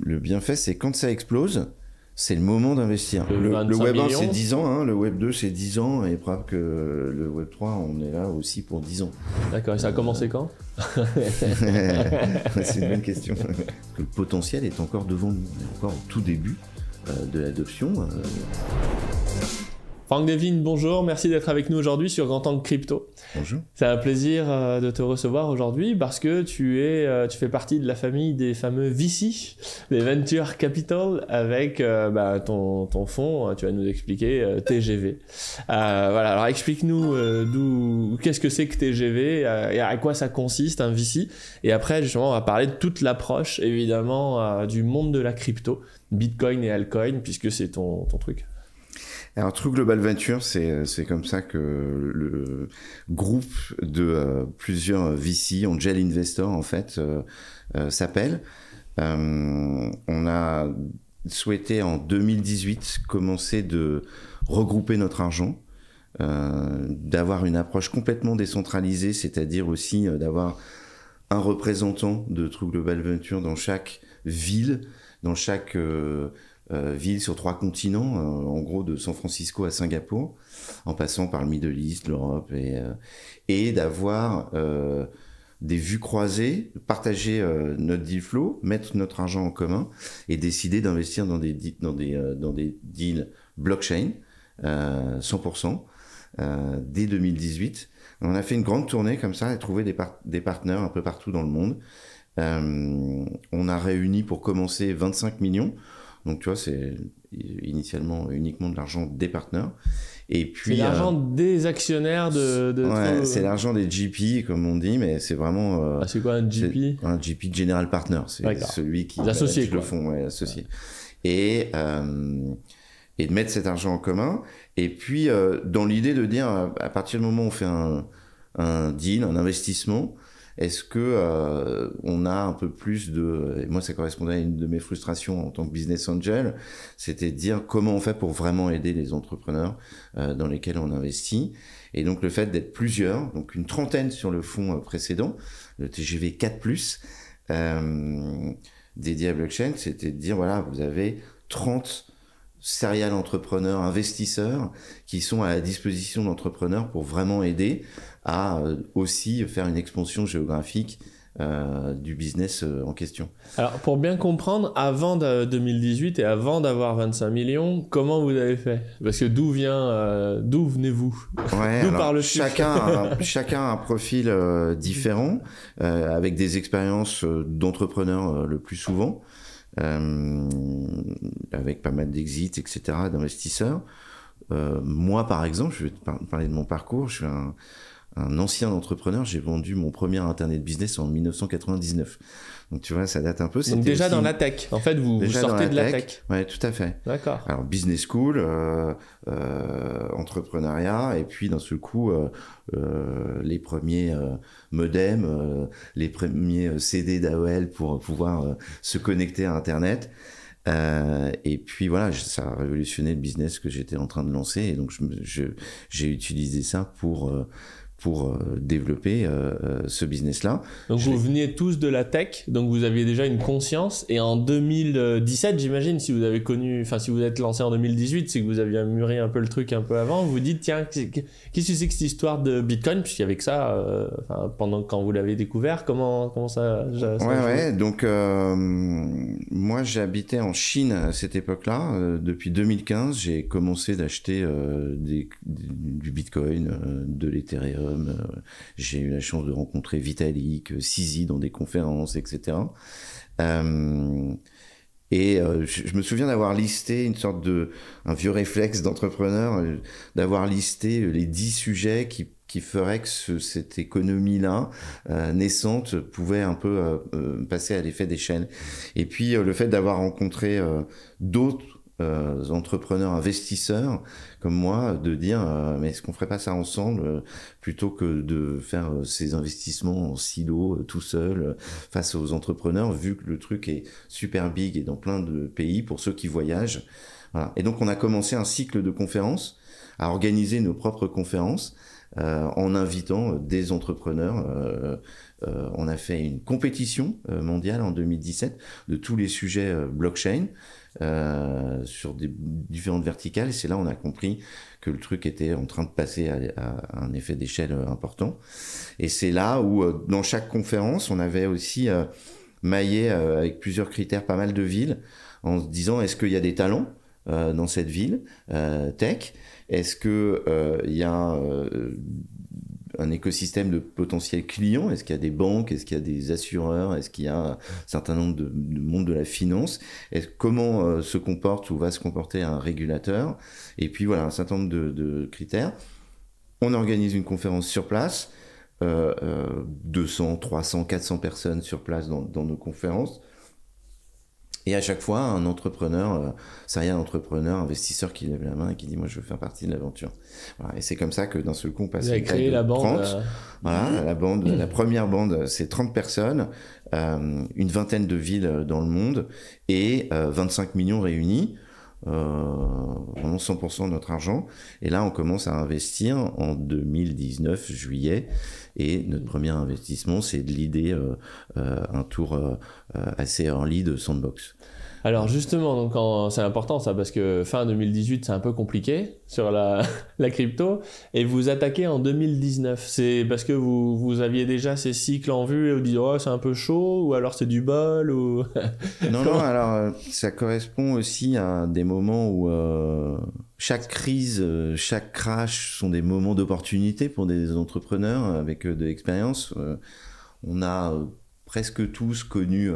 Le bienfait, c'est quand ça explose, c'est le moment d'investir. Le, Web 1, c'est 10 ans, hein. le Web 2, c'est 10 ans, et probable que le Web 3, on est là aussi pour 10 ans. D'accord, et ça a commencé quand C'est une bonne question. le potentiel est encore devant nous, encore au tout début euh, de l'adoption. Euh. Franck Devine, bonjour, merci d'être avec nous aujourd'hui sur Grand Tank Crypto. Bonjour. C'est un plaisir euh, de te recevoir aujourd'hui parce que tu, es, euh, tu fais partie de la famille des fameux VC, des Venture Capital, avec euh, bah, ton, ton fonds, hein, tu vas nous expliquer, TGV. voilà, alors explique-nous d'où, qu'est-ce que c'est que TGV et à quoi ça consiste un VC. Et après, justement, on va parler de toute l'approche, évidemment, du monde de la crypto, Bitcoin et Alcoin puisque c'est ton, ton truc. Alors, True Global Venture, euh, c'est comme ça que le groupe de euh, plusieurs VC, Angel Investor en fait, euh, s'appelle. on a souhaité en 2018 commencer de regrouper notre argent. d'avoir une approche complètement décentralisée, c'est-à-dire aussi d'avoir un représentant de True Global Venture dans chaque ville, dans chaque euh, villes sur trois continents, euh, en gros de San Francisco à Singapour, en passant par le Middle East, l'Europe, et, euh, d'avoir des vues croisées, partager notre deal flow, mettre notre argent en commun et décider d'investir dans des, dans, des, dans des deals blockchain 100% dès 2018. On a fait une grande tournée comme ça et trouvé des, des partenaires un peu partout dans le monde. on a réuni pour commencer 25 millions. Donc tu vois, c'est initialement uniquement de l'argent des partenaires. Et puis, euh, euh, c'est l'argent des actionnaires de. ouais, c'est l'argent des GP, comme on dit, mais c'est vraiment. Euh, ah, c'est quoi un GP Un GP General Partner, c'est celui qui. Les associés, le fond, ouais, associé. Et, et de mettre cet argent en commun. Et puis, dans l'idée de dire, à partir du moment où on fait un, un deal, un investissement, est-ce que euh, on a un peu plus de moi ça correspondait à une de mes frustrations en tant que business angel, c'était de dire comment on fait pour vraiment aider les entrepreneurs euh, dans lesquels on investit et donc le fait d'être plusieurs, donc une trentaine sur le fond euh, précédent, le TGV 4+, euh, dédié à blockchain, c'était de dire voilà, vous avez 30 serial entrepreneurs, investisseurs qui sont à la disposition d'entrepreneurs pour vraiment aider à euh, aussi faire une expansion géographique euh, du business euh, en question. Alors pour bien comprendre, avant 2018 et avant d'avoir 25 millions, comment vous avez fait Parce que d'où vient, d'où venez-vous ouais, chacun a, Chacun a un profil différent, avec des expériences d'entrepreneurs le plus souvent. Euh, avec pas mal d'exits, etc., d'investisseurs. Euh, moi, par exemple, je vais te parler de mon parcours. Je suis un, un ancien entrepreneur. J'ai vendu mon premier Internet business en 1999. Donc tu vois, ça date un peu. Donc déjà dans la tech. En fait, vous, sortez de la tech. Oui, tout à fait. D'accord. Alors business school, euh, euh, entrepreneuriat, et puis dans ce coup, euh, euh, les premiers euh, modems, euh, les premiers CD d'AOL pour pouvoir se connecter à Internet. Euh, et puis voilà, ça a révolutionné le business que j'étais en train de lancer. Et donc j'ai utilisé ça pour pour euh, développer euh, euh, ce business-là. Donc vous veniez tous de la tech, donc vous aviez déjà une conscience, et en 2017, j'imagine, si vous avez connu, enfin si vous êtes lancé en 2018, c'est que vous aviez mûri un peu le truc un peu avant, vous dites, tiens, qu'est-ce que c'est que cette histoire de Bitcoin, puisqu'il y avait que ça, pendant quand vous l'avez découvert, comment, comment ça... ouais, ouais, donc moi j'habitais en Chine à cette époque-là, depuis 2015, j'ai commencé d'acheter du Bitcoin, de l'Ethereum, euh, j'ai eu la chance de rencontrer Vitalik, euh, Sisi dans des conférences, etc. et euh, je, me souviens d'avoir listé une sorte de un vieux réflexe d'entrepreneur, d'avoir listé les dix sujets qui, qui feraient que cette économie-là naissante pouvait un peu passer à l'effet d'échelle. Et puis le fait d'avoir rencontré d'autres entrepreneurs investisseurs comme moi de dire euh, mais est-ce qu'on ferait pas ça ensemble euh, plutôt que de faire euh, ces investissements en silo tout seul face aux entrepreneurs vu que le truc est super big et dans plein de pays pour ceux qui voyagent. Et donc on a commencé un cycle de conférences à organiser nos propres conférences en invitant des entrepreneurs euh, on a fait une compétition euh, mondiale en 2017 de tous les sujets euh, blockchain sur des différentes verticales. Et c'est là on a compris que le truc était en train de passer à, un effet d'échelle important. Et c'est là où, dans chaque conférence, on avait aussi maillé avec plusieurs critères pas mal de villes en se disant est-ce qu'il y a des talents dans cette ville tech Est-ce qu'il il y a un écosystème de potentiels clients Est-ce qu'il y a des banques Est-ce qu'il y a des assureurs Est-ce qu'il y a un certain nombre de, monde de la finance Comment euh, se comporte ou va se comporter un régulateur Et puis voilà, un certain nombre de, critères. On organise une conférence sur place, 200, 300, 400 personnes sur place dans nos conférences. Et à chaque fois, un entrepreneur, euh, rien, entrepreneur, investisseur qui lève la main et qui dit Moi, je veux faire partie de l'aventure. Et c'est comme ça que dans ce coup, on passe. créé la bande. Euh, voilà, mhm. la bande, la mhm. première bande, c'est 30 personnes, euh, une vingtaine de villes euh, dans le monde et 25 millions réunis. Euh, vraiment 100% de notre argent. Et là, on commence à investir en 2019, juillet. Et notre premier investissement, c'est de l'idée euh, euh, un tour assez early de Sandbox. Alors justement, donc c'est important ça parce que fin 2018 c'est un peu compliqué sur la, crypto et vous attaquez en 2019. C'est parce que vous, vous aviez déjà ces cycles en vue et vous dites oh c'est un peu chaud ou alors c'est du bol ou non non alors euh, ça correspond aussi à des moments où euh, chaque crise, euh, chaque crash sont des moments d'opportunité pour des entrepreneurs avec de l'expérience. on a presque tous connu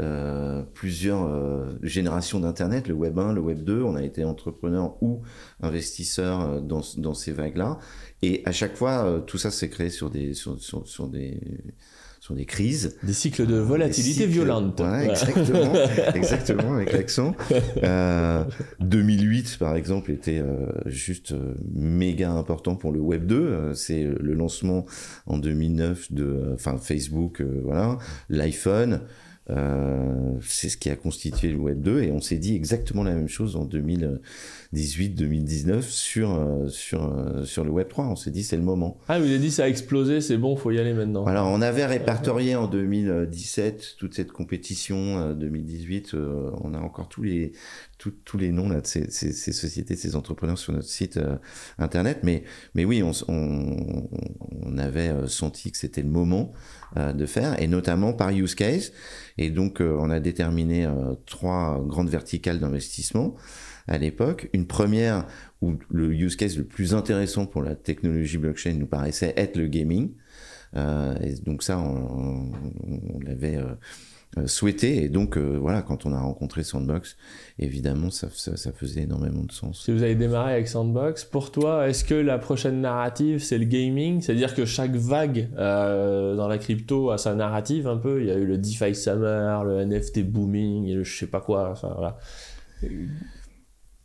euh, plusieurs euh, générations d'Internet, le Web 1, le Web 2, on a été entrepreneur ou investisseur euh, dans, dans ces vagues-là. Et à chaque fois, tout ça s'est créé sur des, sur, des, sur des crises. Des cycles de volatilité violente. Exactement, exactement, avec l'accent. 2008, par exemple, était juste méga important pour le Web 2. C'est le lancement en 2009 de enfin Facebook, voilà, l'iPhone. Euh, c'est ce qui a constitué le Web 2 et on s'est dit exactement la même chose en 2018-2019 sur, euh, sur, euh, sur le Web 3. On s'est dit c'est le moment. Ah, vous avez dit ça a explosé, c'est bon, faut y aller maintenant. Alors on avait répertorié en 2017 toute cette compétition, 2018, on a encore tous les, tous les noms là, de ces, ces, ces, sociétés, ces entrepreneurs sur notre site euh, internet. Mais, mais oui, on, avait euh, senti que c'était le moment euh, de faire, et notamment par use case. Et donc, on a déterminé trois grandes verticales d'investissement à l'époque. Une première où le use case le plus intéressant pour la technologie blockchain nous paraissait être le gaming. et donc ça, on, on l'avait euh, souhaité. Et donc, euh, voilà, quand on a rencontré Sandbox, évidemment, ça, ça, faisait énormément de sens. Si vous avez démarré avec Sandbox, pour toi, est-ce que la prochaine narrative, c'est le gaming C'est-à-dire que chaque vague euh, dans la crypto a sa narrative un peu. Il y a eu le DeFi Summer, le NFT Booming, et le je sais pas quoi. Enfin,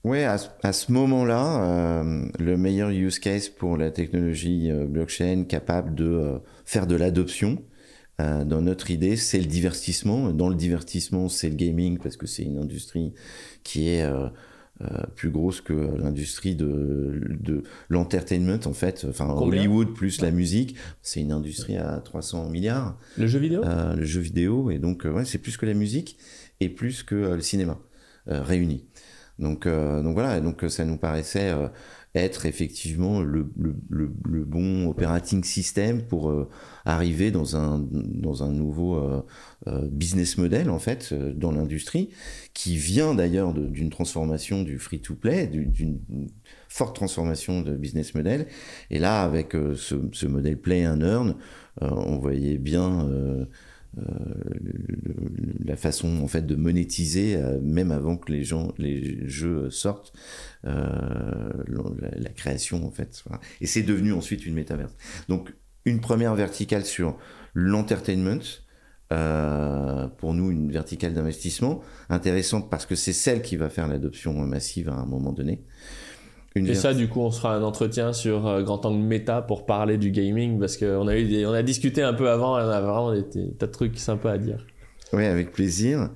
voilà. à, à ce moment-là, le meilleur use case pour la technologie blockchain capable de faire de l'adoption, euh, dans notre idée, c'est le divertissement. Dans le divertissement, c'est le gaming, parce que c'est une industrie qui est euh, euh plus grosse que l'industrie de, de l'entertainment, en fait. Enfin, Hollywood plus la musique, c'est une industrie à 300 milliards. Le jeu vidéo euh, Le jeu vidéo, et donc, ouais, c'est plus que la musique et plus que le cinéma réuni. Donc, donc voilà, donc ça nous paraissait être effectivement le, le, le, bon operating system pour euh, arriver dans un, dans un nouveau euh, euh, business model en fait dans l'industrie qui vient d'ailleurs d'une transformation du free to play, d'une forte transformation de business model. Et là avec ce, ce, modèle play and earn, on voyait bien euh, la façon en fait de monétiser euh, même avant que les gens les jeux sortent euh, la, création en fait et c'est devenu ensuite une métaverse donc une première verticale sur l'entertainment pour nous une verticale d'investissement intéressante parce que c'est celle qui va faire l'adoption massive à un moment donné et ça, du coup, on sera fera un entretien sur euh, Grand Angle Meta pour parler du gaming parce qu'on a eu on a discuté un peu avant et on a vraiment des, tas de trucs sympas à dire. Oui, avec plaisir.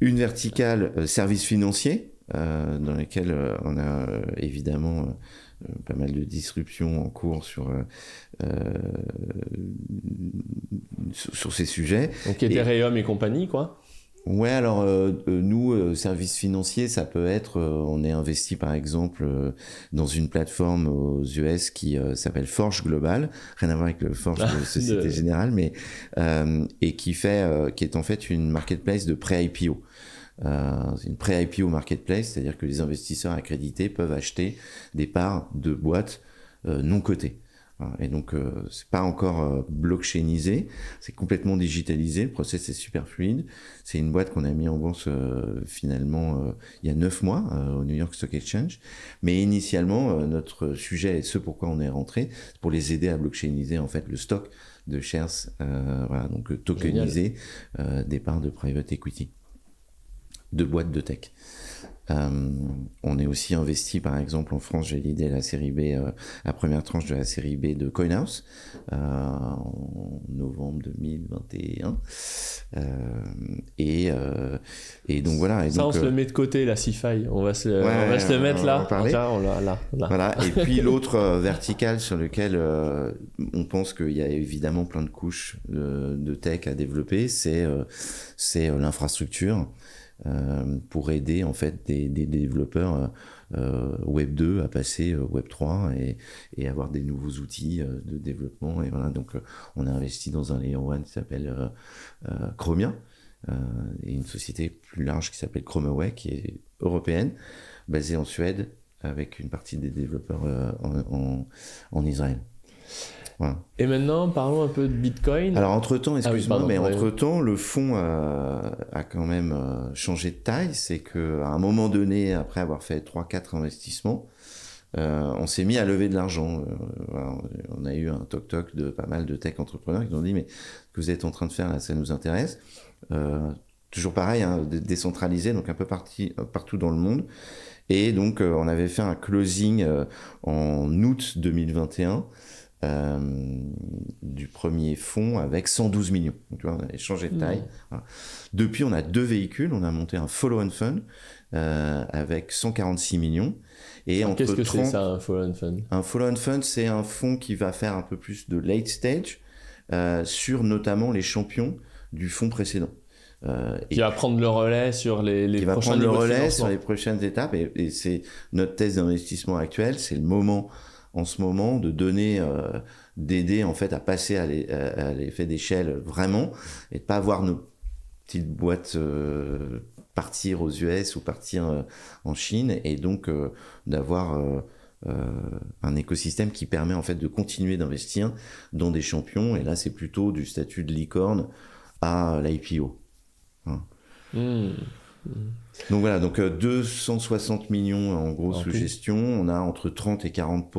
Une verticale euh, service financier financiers euh, dans laquelle on a évidemment pas mal de disruptions en cours sur, sur, ces sujets. Donc Ethereum et compagnie, quoi. Ouais, alors euh, euh, nous, euh, services financiers, ça peut être, euh, on est investi par exemple dans une plateforme aux US qui s'appelle Forge Global, rien à voir avec le Forge ah, de Société Générale, mais et qui fait, qui est en fait une marketplace de pré-IPO. une pré-IPO marketplace, c'est-à-dire que les investisseurs accrédités peuvent acheter des parts de boîtes non cotées. Hein, et donc, euh, c'est pas encore euh, blockchainisé, c'est complètement digitalisé. Le process est super fluide. C'est une boîte qu'on a mis en bourse euh, finalement euh, il y a neuf mois au New York Stock Exchange. Mais initialement, notre sujet et ce pourquoi on est rentré, c'est pour les aider à blockchainiser en fait le stock de shares, voilà, donc tokeniser des parts de private equity, de boîtes de tech. Euh, on est aussi investi, par exemple, en France, j'ai l'idée la série B, euh, la première tranche de la série B de Coinhouse euh, en novembre 2021. et, et donc voilà. ça, on se le met de côté, la sci On va se, on va se le mettre là. Voilà. Et puis l'autre verticale sur lequel on pense qu'il y a évidemment plein de couches de, tech à développer, c'est c'est l'infrastructure. Euh, pour aider en fait des, développeurs euh, euh, Web 2 à passer Web 3 et, avoir des nouveaux outils de développement. Et voilà, donc on a investi dans un layer one qui s'appelle Chromia et une société plus large qui s'appelle Chromaway qui est européenne, basée en Suède avec une partie des développeurs en, en Israël. Et maintenant, parlons un peu de Bitcoin. Alors, entre-temps, ah excuse-moi, mais entre-temps, le fonds euh, a, quand même euh, changé de taille. C'est qu'à un moment donné, après avoir fait 3-4 investissements, euh, on s'est mis à lever de l'argent. on a eu un toc-toc de pas mal de tech entrepreneurs qui nous ont dit, mais ce que vous êtes en train de faire ça nous intéresse. toujours pareil, hein, décentralisé, donc un peu parti, partout dans le monde. Et donc, on avait fait un closing en août 2021. Euh, du premier fonds avec 112 millions. Donc, on a changé de taille. Depuis, on a deux véhicules. On a monté un follow on fund euh, avec 146 millions. Et Qu'est-ce que c'est ça, un follow on fund Un follow on fund, c'est un fonds qui va faire un peu plus de late stage euh, sur notamment les champions du fonds précédent. Euh, qui va prendre le relais sur les, les qui va prendre le relais sur les prochaines étapes et, et c'est notre thèse d'investissement actuelle c'est le moment en ce moment, de donner, euh, d'aider en fait à passer à l'effet d'échelle vraiment et de pas avoir nos petites boîtes euh, partir aux US ou partir euh, en Chine et donc d'avoir un écosystème qui permet en fait de continuer d'investir dans des champions et là c'est plutôt du statut de licorne à l'IPO. Hein. Mmh. Mmh. Donc voilà, donc 260 euh, millions en gros sous gestion. On a entre 30 et 40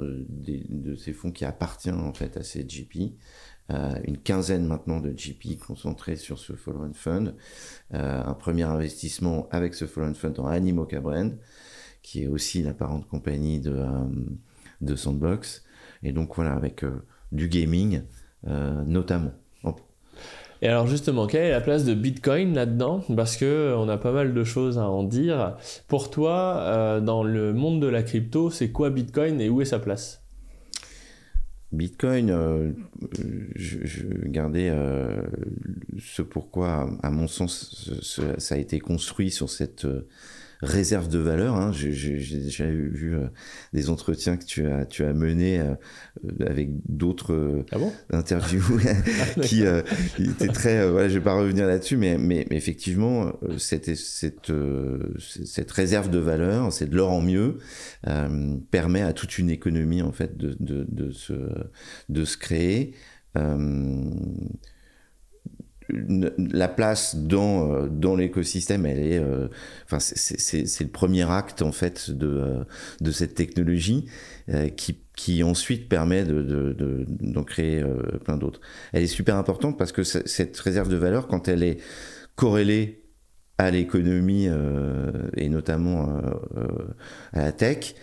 euh, de ces fonds qui appartiennent en fait à ces GP. Euh, une quinzaine maintenant de GP concentrés sur ce Follow on Fund. un premier investissement avec ce Follow on Fund dans Animo Brand, qui est aussi la parente compagnie de Sandbox. Et donc voilà, avec du gaming notamment. Et alors justement, quelle est la place de Bitcoin là-dedans Parce que euh, on a pas mal de choses à en dire. Pour toi, euh, dans le monde de la crypto, c'est quoi Bitcoin et où est sa place Bitcoin, euh, je, gardais ce pourquoi, à mon sens, ça a été construit sur cette réserve de valeur. Hein. J'ai déjà vu euh, des entretiens que tu as, tu as menés euh, euh, avec d'autres ah interviews qui étaient très. voilà, je vais pas revenir là-dessus, mais, mais, effectivement, cette, cette, cette réserve de valeur, c'est de l'or en mieux, permet à toute une économie en fait de, de, de, se, de se créer la place dans, euh, dans l'écosystème, elle est, euh, c'est le premier acte en fait de, euh, cette technologie qui, ensuite permet d'en de, créer plein d'autres. Elle est super importante parce que cette réserve de valeur, quand elle est corrélée à l'économie et notamment à la tech,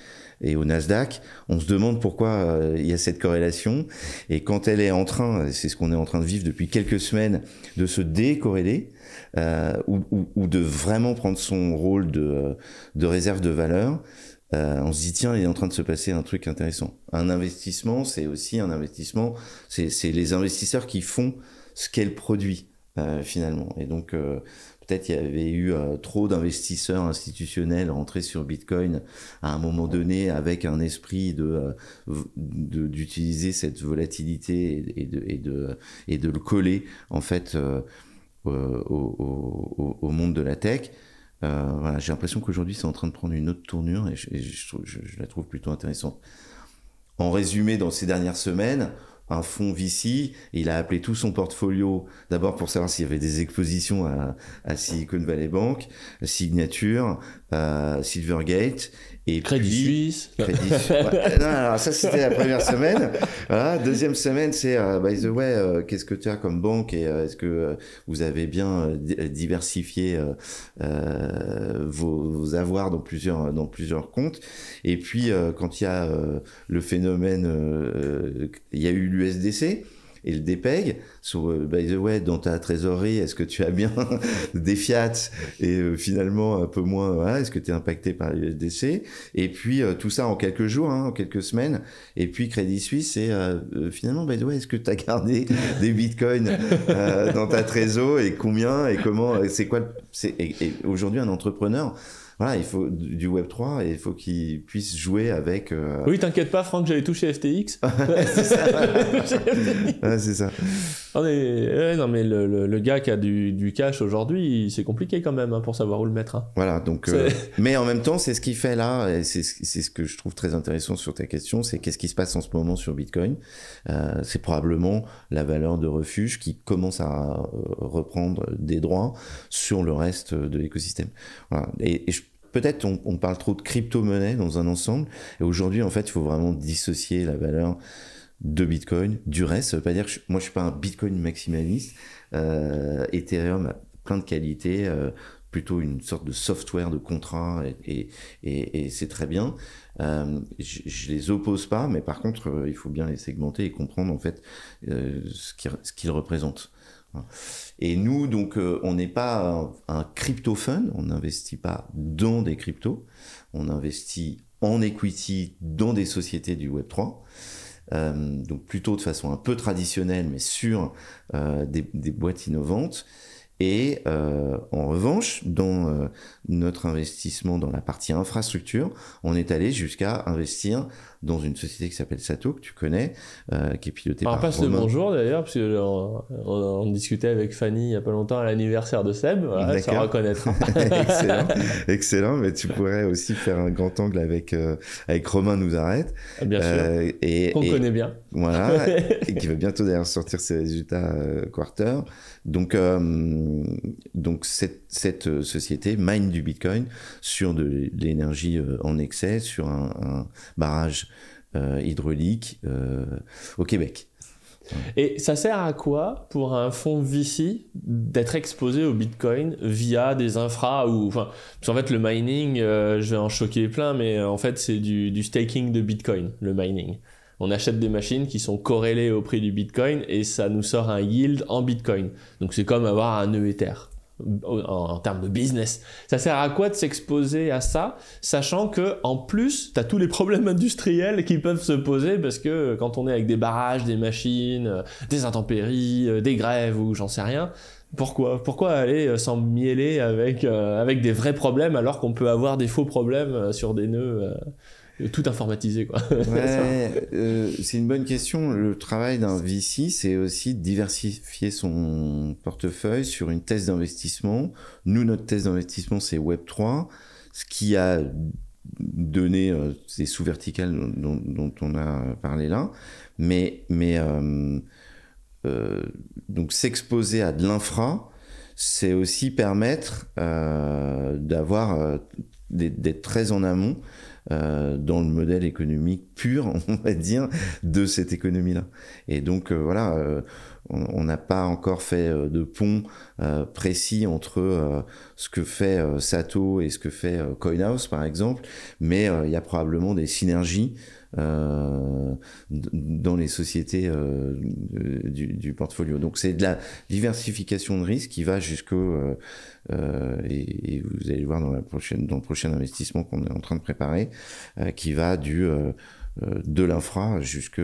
et au Nasdaq, on se demande pourquoi euh, il y a cette corrélation. Et quand elle est en train, c'est ce qu'on est en train de vivre depuis quelques semaines, de se décorréler euh, ou, de vraiment prendre son rôle de, euh, réserve de valeur, on se dit tiens, il est en train de se passer un truc intéressant. Un investissement, c'est aussi un investissement, c'est les investisseurs qui font ce qu'elle produit. finalement. Et donc, peut-être il y avait eu euh, trop d'investisseurs institutionnels rentrés sur Bitcoin à un moment donné avec un esprit de euh, d'utiliser cette volatilité et de, et de et de le coller en fait euh, au, monde de la tech. voilà, j'ai l'impression qu'aujourd'hui c'est en train de prendre une autre tournure et, je la trouve plutôt intéressante. En résumé, dans ces dernières semaines, un fonds VC. il a appelé tout son portfolio, d'abord pour savoir s'il y avait des expositions à, Silicon Valley Bank, Signature, euh, Silvergate. Et Crédit Suisse. non, alors ça c'était la première semaine. Deuxième semaine, c'est euh, by the way, euh, qu'est-ce que tu as comme banque et euh, est-ce que vous avez bien diversifié vos, vos, avoirs dans plusieurs dans plusieurs comptes. Et puis quand il y a le phénomène, il y a eu l'USDC et le DPEG. Sur, by the way, dans ta trésorerie, est-ce que tu as bien des fiat et euh, finalement un peu moins, voilà, est-ce que tu es impacté par l'USDC Et puis euh, tout ça en quelques jours, hein, en quelques semaines. Et puis Crédit Suisse, c'est euh, finalement, by the way, est-ce que tu as gardé des bitcoins dans ta trésor et combien et comment C'est quoi C'est aujourd'hui un entrepreneur voilà, il faut du Web 3 et il faut qu'ils puissent jouer avec. Euh, oui, t'inquiète pas, Franck, j'avais touché FTX. c'est ça. c'est ça. non, mais le, gars qui a du, cash aujourd'hui, c'est compliqué quand même hein, pour savoir où le mettre. Hein. Voilà, donc. Euh, mais en même temps, c'est ce qu'il fait là, et c'est ce que je trouve très intéressant sur ta question, c'est qu'est-ce qui se passe en ce moment sur Bitcoin. Euh, c'est probablement la valeur de refuge qui commence à reprendre des droits sur le reste de l'écosystème. Voilà. Et, et je peut-être on, parle trop de crypto-monnaie dans un ensemble. Et aujourd'hui, en fait, il faut vraiment dissocier la valeur de Bitcoin du reste. Ça veut pas dire que moi, je suis pas un Bitcoin maximaliste. Euh, Ethereum a plein de qualités, euh, plutôt une sorte de software de contrat, et, c'est très bien. Euh, je, ne les oppose pas, mais par contre, il faut bien les segmenter et comprendre en fait ce qu'ils représentent. Et nous, donc, euh, on n'est pas un, crypto fund, on n'investit pas dans des cryptos, on investit en equity dans des sociétés du Web3. Euh, donc plutôt de façon un peu traditionnelle, mais sur euh, des, boîtes innovantes. Et en revanche, dans notre investissement dans la partie infrastructure, on est allé jusqu'à investir dans une société qui s'appelle Sato, que tu connais, euh, qui est pilotée par par passe Romain. le bonjour d'ailleurs, parce que on, discutait avec Fanny il n'y a pas longtemps à l'anniversaire de Seb, voilà, ça reconnaître. excellent, excellent, mais tu pourrais aussi faire un grand angle avec, euh, avec Romain Nous Arrête. Ah, bien sûr, euh, et, qu'on connaît bien. Voilà, et qui va bientôt d'ailleurs sortir ses résultats quarter. Donc, donc cette, cette société mine du Bitcoin sur de l'énergie en excès, sur un barrage euh, hydraulique euh, au Québec. Et ça sert à quoi pour un fonds VC d'être exposé au Bitcoin via des infra ou enfin parce fait le mining, euh, je vais en choquer plein, mais en fait c'est du, staking de Bitcoin, le mining. On achète des machines qui sont corrélées au prix du Bitcoin et ça nous sort un yield en Bitcoin. Donc c'est comme avoir un Ether en, termes de business. Ça sert à quoi de s'exposer à ça, sachant que en plus, tu as tous les problèmes industriels qui peuvent se poser parce que quand on est avec des barrages, des machines, euh, des intempéries, euh, des grèves ou j'en sais rien, pourquoi Pourquoi aller euh, s'en mêler avec, avec des vrais problèmes alors qu'on peut avoir des faux problèmes sur des nœuds tout informatisé quoi. Euh, c'est une bonne question. Le travail d'un VC, c'est aussi diversifier son portefeuille sur une thèse d'investissement. Nous, notre thèse d'investissement, c'est Web 3, ce qui a donné euh, ces sous-verticales dont, on a parlé là, mais euh, donc s'exposer à de l'infra, c'est aussi permettre d'avoir d'être très en amont euh, dans le modèle économique pur, on va dire, de cette économie-là. Et donc, euh, voilà, euh, on n'a pas encore fait euh, de pont euh, précis entre euh, ce que fait Sato et ce que fait Coinhouse par exemple, mais il y a probablement des synergies dans les sociétés du, du, portfolio. Donc c'est de la diversification de risque qui va jusqu'au et, et, vous allez voir dans, la prochaine, dans le prochain investissement qu'on est en train de préparer, qui va du euh, de l'infra jusqu'au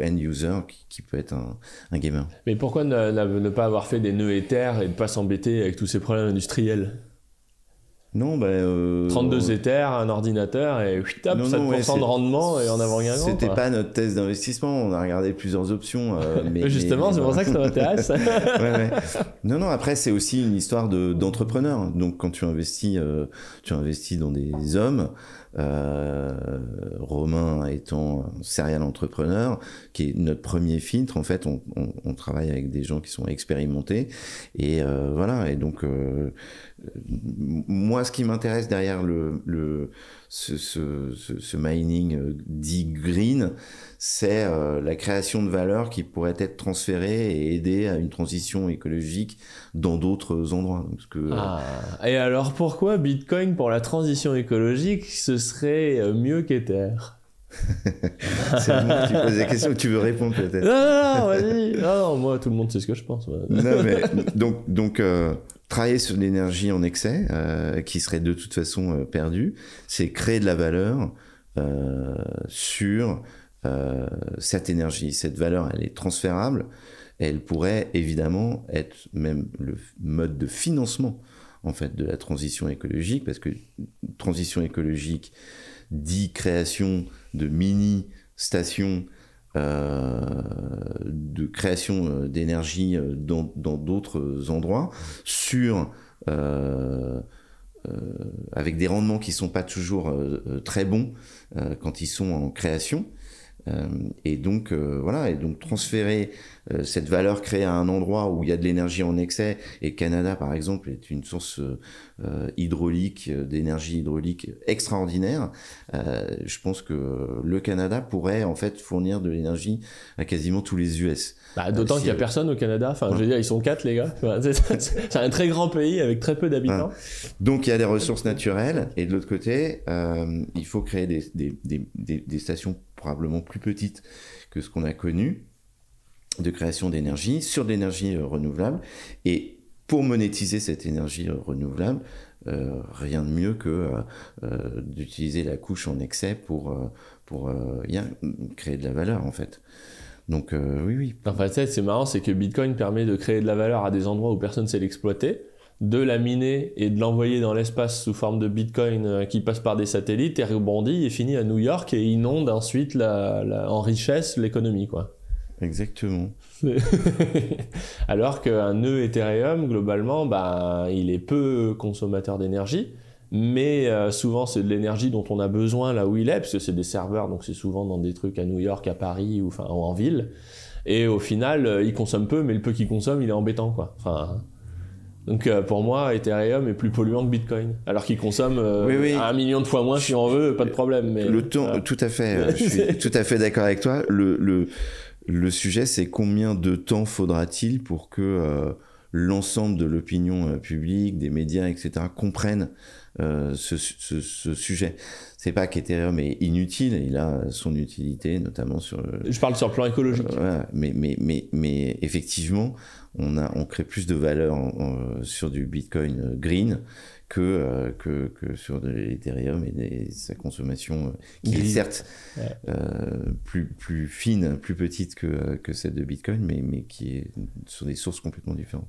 euh, end user qui, peut être un, un, gamer. Mais pourquoi ne, pas avoir fait des nœuds Ether et ne pas s'embêter avec tous ces problèmes industriels non, ben 32 euh, éthers, un ordinateur et 8 7% de rendement et en avant gagnant. C'était pas notre thèse d'investissement, on a regardé plusieurs options. mais, Justement, c'est pour ça que ça m'intéresse. Non, non, après, c'est aussi une histoire d'entrepreneur. Donc, quand tu investis, tu investis dans des hommes, euh, Romain étant un serial entrepreneur, qui est notre premier filtre. En fait, on, travaille avec des gens qui sont expérimentés. Et euh, voilà, et donc, euh, moi, ce qui m'intéresse derrière le ce, ce, ce mining euh, dit green, c'est euh, la création de valeur qui pourrait être transférée et aider à une transition écologique dans d'autres endroits. Donc, euh, ah. Et alors pourquoi Bitcoin pour la transition écologique, ce serait mieux qu'Ether c'est bon tu tu veux répondre peut-être. Non, non, Non, moi, tout le monde sait ce que je pense. non, mais donc, donc euh, travailler sur l'énergie en excès, euh, qui serait de toute façon euh, perdue, c'est créer de la valeur sur cette énergie. Cette valeur, elle est transférable. elle pourrait évidemment être même le mode de financement en fait de la transition écologique, parce que transition écologique, dix créations de mini stations euh, de création euh, d'énergie euh, dans d'autres endroits sur avec des rendements qui sont pas toujours très bons quand ils sont en création euh, et donc euh, voilà, et donc transférer euh, cette valeur créée à un endroit où il y a de l'énergie en excès, et Canada par exemple est une source hydraulique, d'énergie hydraulique extraordinaire, je pense que le Canada pourrait en fait fournir de l'énergie à quasiment tous les US. Bah, D'autant qu'il n'y a personne au Canada, enfin je veux dire, ils sont quatre les gars, c'est un très grand pays avec très peu d'habitants. Donc il y a des ressources naturelles, et de l'autre côté, euh, il faut créer des, des, des, des stations probablement plus petite que ce qu'on a connu de création d'énergie sur l'énergie euh, renouvelable. Et pour monétiser cette énergie euh, renouvelable, euh, rien de mieux que d'utiliser la couche en excès pour, pour mm, créer de la valeur en fait. Donc oui, oui. En fait, c'est marrant, c'est que Bitcoin permet de créer de la valeur à des endroits où personne ne sait l'exploiter de la miner et de l'envoyer dans l'espace sous forme de bitcoin euh, qui passe par des satellites et rebondit et finit à New York et inonde ensuite la, en richesse l'économie, quoi. Exactement. Alors qu'un nœud Ethereum, globalement, ben, il est peu consommateur d'énergie, mais euh, souvent c'est de l'énergie dont on a besoin là où il est, parce que c'est des serveurs, donc c'est souvent dans des trucs à New York, à Paris ou, enfin, en ville. Et au final, euh, il consomme peu, mais le peu qu'il consomme, il est embêtant. Quoi. Donc euh, pour moi, Ethereum est plus polluant que Bitcoin, alors qu'il consomme euh, un million de fois moins si on veut, pas de problème. Mais, le temps, tout à fait, euh, je suis tout à fait d'accord avec toi. Le, le, le sujet, c'est combien de temps faudra-t-il pour que l'ensemble de l'opinion publique, des médias, etc., comprennent euh, ce, ce, sujet. C'est pas qu'Ethereum est inutile, il a son utilité, notamment sur. Euh, Je parle sur le plan écologique. Euh, mais, mais, mais, mais effectivement, on, a, on crée plus de valeur sur du Bitcoin green que, que, sur de l'Ethereum et sa consommation, qui est certes plus, plus fine, plus petite que, celle de Bitcoin, mais, mais qui est sur des sources complètement différentes.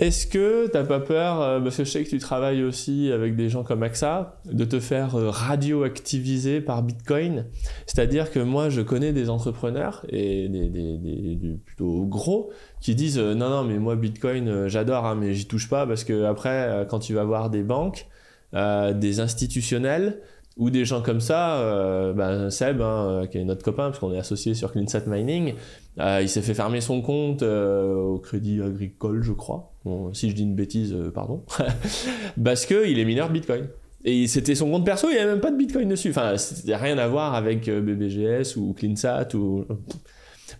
Est-ce que t'as pas peur, euh, parce que je sais que tu travailles aussi avec des gens comme AXA, de te faire euh, radioactiviser par Bitcoin C'est-à-dire que moi, je connais des entrepreneurs, et des, des, plutôt gros, qui disent euh, non, non, mais moi, Bitcoin, j'adore, hein, mais j'y touche pas, parce que après, quand tu vas voir des banques, euh, des institutionnels, ou des gens comme ça, ben, Seb, hein, qui est notre copain, parce qu'on est associé sur CleanSat Mining, il s'est fait fermer son compte au Crédit Agricole, je crois si je dis une bêtise, euh, pardon. parce qu'il est mineur de Bitcoin. Et c'était son compte perso, il n'y avait même pas de Bitcoin dessus. Enfin, c'était rien à voir avec euh, BBGS ou CleanSat ou... Euh,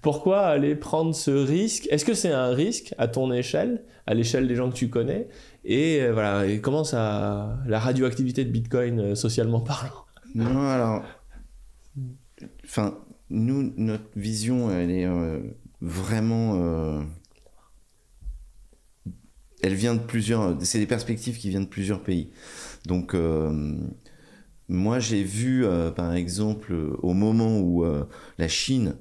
Pourquoi aller prendre ce risque Est-ce que c'est un risque à ton échelle, à l'échelle des gens que tu connais Et voilà, comment ça... La radioactivité de Bitcoin, socialement parlant Non, alors... Enfin, nous, notre vision, elle est vraiment elle vient de plusieurs. C'est des perspectives qui viennent de plusieurs pays. Donc, euh, moi, j'ai vu, euh, par exemple, au moment où euh, la Chine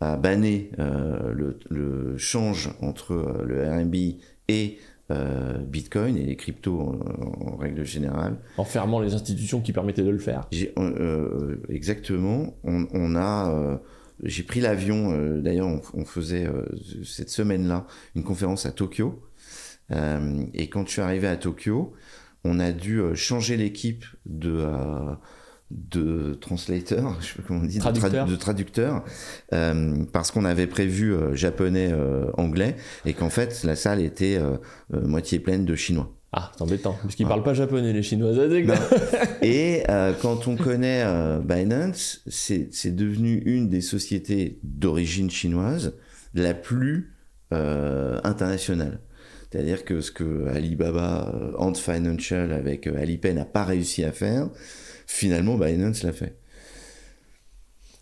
a banné le, change entre le RMB et Bitcoin et les cryptos en, règle générale. En fermant les institutions qui permettaient de le faire. exactement. On, a. j'ai pris l'avion, d'ailleurs on faisait cette semaine-là une conférence à Tokyo euh, et quand je suis arrivé à Tokyo, on a dû euh, changer l'équipe de euh, de translateur, je sais pas comment on dit, de, traducteur, parce qu'on avait prévu japonais, anglais, et qu'en fait la salle était moitié pleine de chinois. Ah, c'est embêtant, parce qu'ils parlent pas japonais les chinois. et quand on connaît Binance, c'est devenu une des sociétés d'origine chinoise la plus internationale. C'est-à-dire que ce que Alibaba, euh, Ant Financial avec euh, Alipay n'a pas réussi à faire, finalement Binance l'a fait.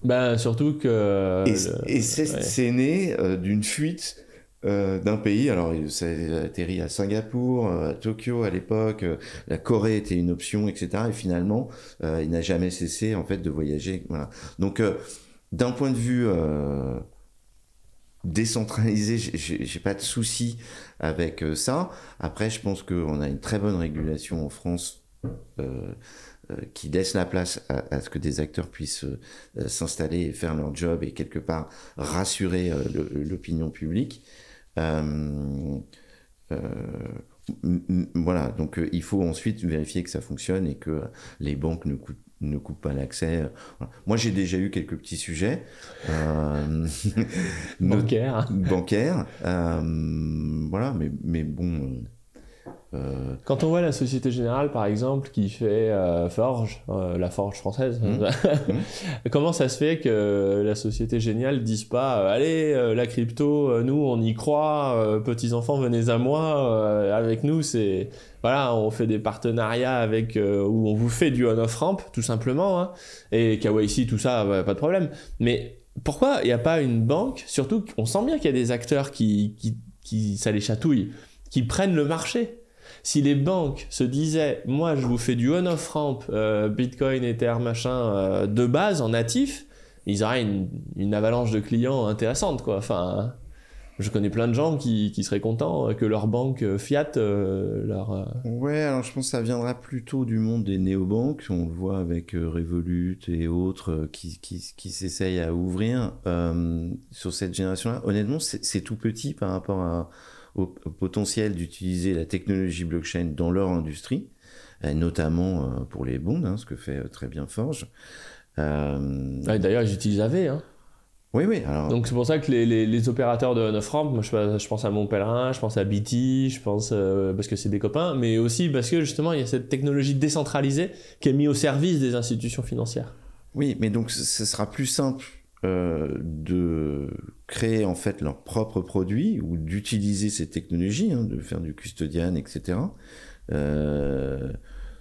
Ben, surtout que. Euh, et, c'est né d'une fuite d'un pays. Alors, ça a atterri à Singapour, à Tokyo à l'époque, la Corée était une option, etc. Et finalement, il n'a jamais cessé en fait de voyager. Voilà. Donc, d'un point de vue décentralisé, j'ai pas de souci avec euh, ça. Après, je pense qu'on a une très bonne régulation en France euh, euh, qui laisse la place à, ce que des acteurs puissent s'installer et faire leur job et quelque part rassurer l'opinion publique. voilà, donc il faut ensuite vérifier que ça fonctionne et que les banques ne coûtent ne coupe pas l'accès. Euh, Moi, j'ai déjà eu quelques petits sujets. Bancaire. Euh, Bancaire. Euh, voilà, mais bon, euh, Quand on voit la Société Générale, par exemple, qui fait euh, Forge, euh, la Forge française, mmh. hein, mmh. comment ça se fait que la Société Géniale dise pas Allez, la crypto, nous, on y croit, petits-enfants, venez à moi, avec nous, c'est. Voilà, on fait des partenariats avec. où on vous fait du on-off-ramp, tout simplement, hein, et KYC, tout ça, bah, pas de problème. Mais pourquoi il n'y a pas une banque Surtout qu'on sent bien qu'il y a des acteurs qui, qui, qui ça les chatouille qui prennent le marché. Si les banques se disaient, moi je vous fais du on-off ramp, euh, Bitcoin, Ether, machin, euh, de base en natif, ils auraient une, avalanche de clients intéressante, quoi. Enfin, je connais plein de gens qui, seraient contents euh, que leur banque euh, fiat leur. Ouais, alors je pense que ça viendra plutôt du monde des néobanques. On le voit avec Revolut et autres qui, qui, qui s'essayent à ouvrir sur cette génération-là. Honnêtement, c'est tout petit par rapport à au, potentiel d'utiliser la technologie blockchain dans leur industrie, euh, notamment euh, pour les bonds, hein, ce que fait euh, très bien Forge. D'ailleurs, ils utilisent AV. Hein. Oui, oui. Alors... Donc c'est pour ça que les, opérateurs de 9 ramp, je, pense à Pèlerin, je pense à BT, je pense parce que c'est des copains, mais aussi parce que justement il y a cette technologie décentralisée qui est mise au service des institutions financières. Oui, mais donc ce sera plus simple euh, de créer en fait leurs propres produits ou d'utiliser ces technologies, hein, de faire du custodian, etc., euh,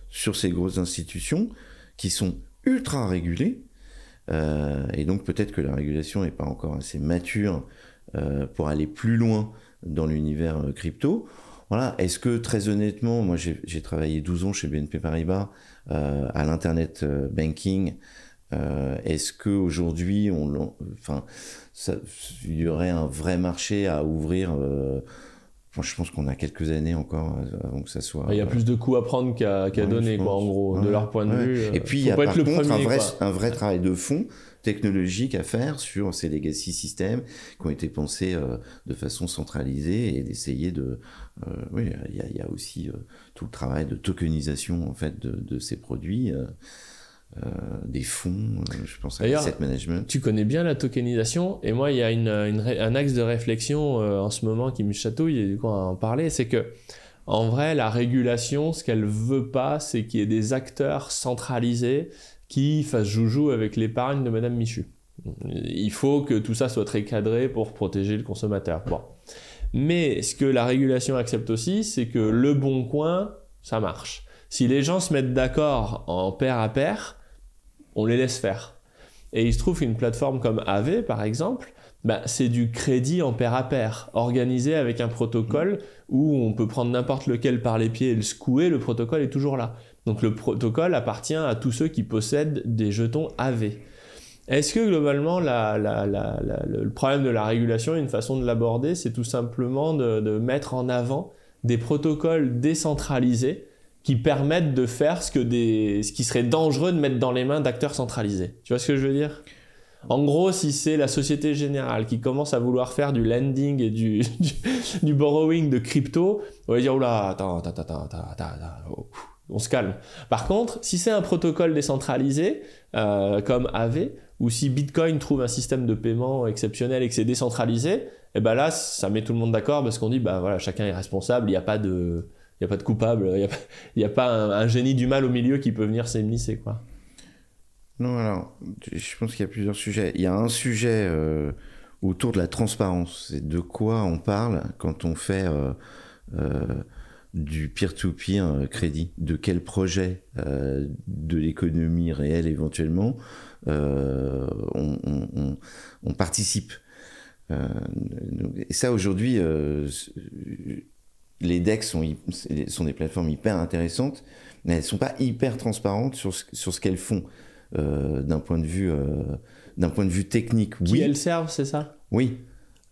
sur ces grosses institutions qui sont ultra régulées. Euh, et donc peut-être que la régulation n'est pas encore assez mature pour aller plus loin dans l'univers crypto. Voilà, est-ce que très honnêtement, moi j'ai travaillé 12 ans chez BNP Paribas à l'Internet Banking, euh, est-ce que aujourd'hui, on, enfin, il y aurait un vrai marché à ouvrir euh, je pense qu'on a quelques années encore euh, avant que ça soit. Il y a plus de coûts à prendre qu'à donner, quoi, en gros, de leur point de vue. Et puis, il y a par contre un, vrai, travail de fond technologique à faire sur ces legacy systèmes qui ont été pensés de façon centralisée et d'essayer de. oui, il y, a aussi tout le travail de tokenisation en fait de, de ces produits. Euh, des fonds, euh, je pense à l'asset management. Tu connais bien la tokenisation et moi il y a un axe de réflexion euh, en ce moment qui me chatouille et du coup on va en parler, c'est que en vrai la régulation, ce qu'elle veut pas, c'est qu'il y ait des acteurs centralisés qui fassent joujou avec l'épargne de Madame Michu. Il faut que tout ça soit très cadré pour protéger le consommateur. Mais ce que la régulation accepte aussi, c'est que le bon coin, ça marche. Si les gens se mettent d'accord en pair à pair, on les laisse faire. Et il se trouve qu'une plateforme comme AV, par exemple, bah, c'est du crédit en pair à pair, organisé avec un protocole où on peut prendre n'importe lequel par les pieds et le secouer, le protocole est toujours là. Donc le protocole appartient à tous ceux qui possèdent des jetons AV. Est-ce que globalement le problème de la régulation, une façon de l'aborder, c'est tout simplement de, mettre en avant des protocoles décentralisés qui permettent de faire ce, que des, ce qui serait dangereux de mettre dans les mains d'acteurs centralisés. Tu vois ce que je veux dire en gros, si c'est la Société Générale qui commence à vouloir faire du lending et du, du, borrowing de crypto, on va dire, oula, attends, attends, attends, attends, attends, oh, on se calme. Par contre, si c'est un protocole décentralisé, euh, comme AV, ou si Bitcoin trouve un système de paiement exceptionnel et que c'est décentralisé, et eh ben là, ça met tout le monde d'accord parce qu'on dit, bah voilà, chacun est responsable, il n'y a pas de n'y a pas de coupable, il n'y a, pas un, génie du mal au milieu qui peut venir s'émisser, quoi. Non, alors, je pense qu'il y a plusieurs sujets. Il y a un sujet euh, autour de la transparence. C'est de quoi on parle quand on fait euh, euh, du peer-to-peer crédit De quel projet de l'économie réelle éventuellement on, on, participe et ça aujourd'hui, les DEX sont, sont des plateformes hyper intéressantes, mais elles ne sont pas hyper transparentes sur ce, sur ce qu'elles font euh, d'un point de vue euh, d'un point de vue technique. Oui, Qui elles servent, c'est ça Oui.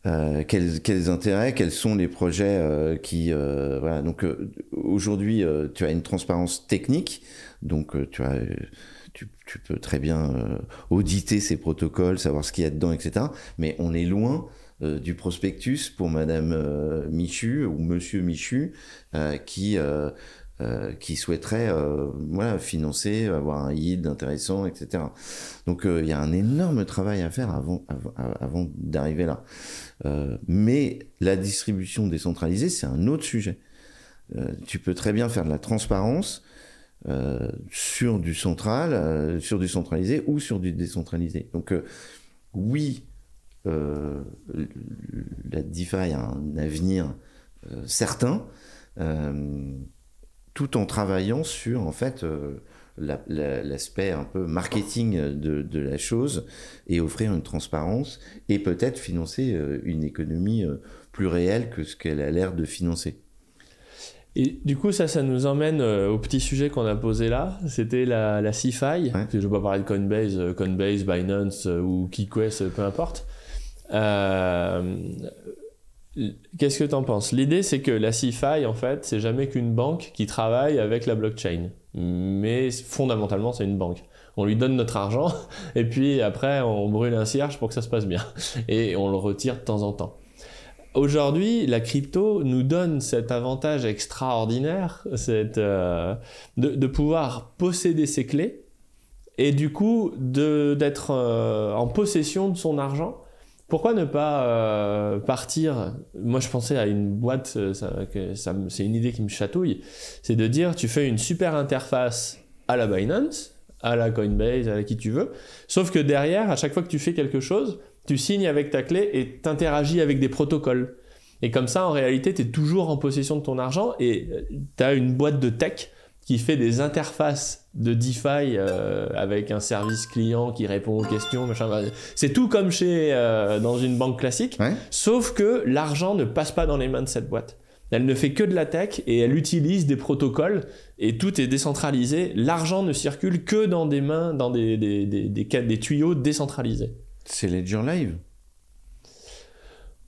Euh, quels, quels, intérêts, quels sont les projets qui voilà donc aujourd'hui tu as une transparence technique donc tu as tu, tu, peux très bien auditer ces protocoles savoir ce qu'il y a dedans etc mais on est loin euh, du prospectus pour Madame euh, Michu ou Monsieur Michu euh, qui qui souhaiterait voilà financer, avoir un yield intéressant, etc. Donc il y a un énorme travail à faire avant avant, d'arriver là. mais la distribution décentralisée c'est un autre sujet. tu peux très bien faire de la transparence sur du central, sur du centralisé ou sur du décentralisé. Donc oui, euh, la DeFi a un avenir euh, certain, euh, tout en travaillant sur en fait l'aspect un peu marketing de, la chose et offrir une transparence et peut-être financer une économie plus réelle que ce qu'elle a l'air de financer. Et du coup, ça, ça nous emmène au petit sujet qu'on a posé là. C'était la, la Je ne vais pas parler de Coinbase, Coinbase, Binance ou KeyQuest, peu importe. Euh, qu'est-ce que tu en penses L'idée, c'est que la CIFI, en fait, c'est jamais qu'une banque qui travaille avec la blockchain. Mais fondamentalement, c'est une banque. On lui donne notre argent et puis après, on brûle un cierge pour que ça se passe bien. Et on le retire de temps en temps. Aujourd'hui, la crypto nous donne cet avantage extraordinaire cette, euh, de, pouvoir posséder ses clés et du coup d'être euh, en possession de son argent pourquoi ne pas euh, partir Moi, je pensais à une boîte, euh, c'est une idée qui me chatouille. C'est de dire, tu fais une super interface à la Binance, à la Coinbase, à qui tu veux. Sauf que derrière, à chaque fois que tu fais quelque chose, tu signes avec ta clé et tu interagis avec des protocoles. Et comme ça, en réalité, tu es toujours en possession de ton argent et euh, tu as une boîte de tech qui fait des interfaces de DeFi euh, avec un service client qui répond aux questions, machin. C'est tout comme chez euh, dans une banque classique, sauf que l'argent ne passe pas dans les mains de cette boîte. Elle ne fait que de la tech et elle utilise des protocoles et tout est décentralisé. L'argent ne circule que dans des mains, dans des, des, des, des tuyaux décentralisés. C'est Ledger Live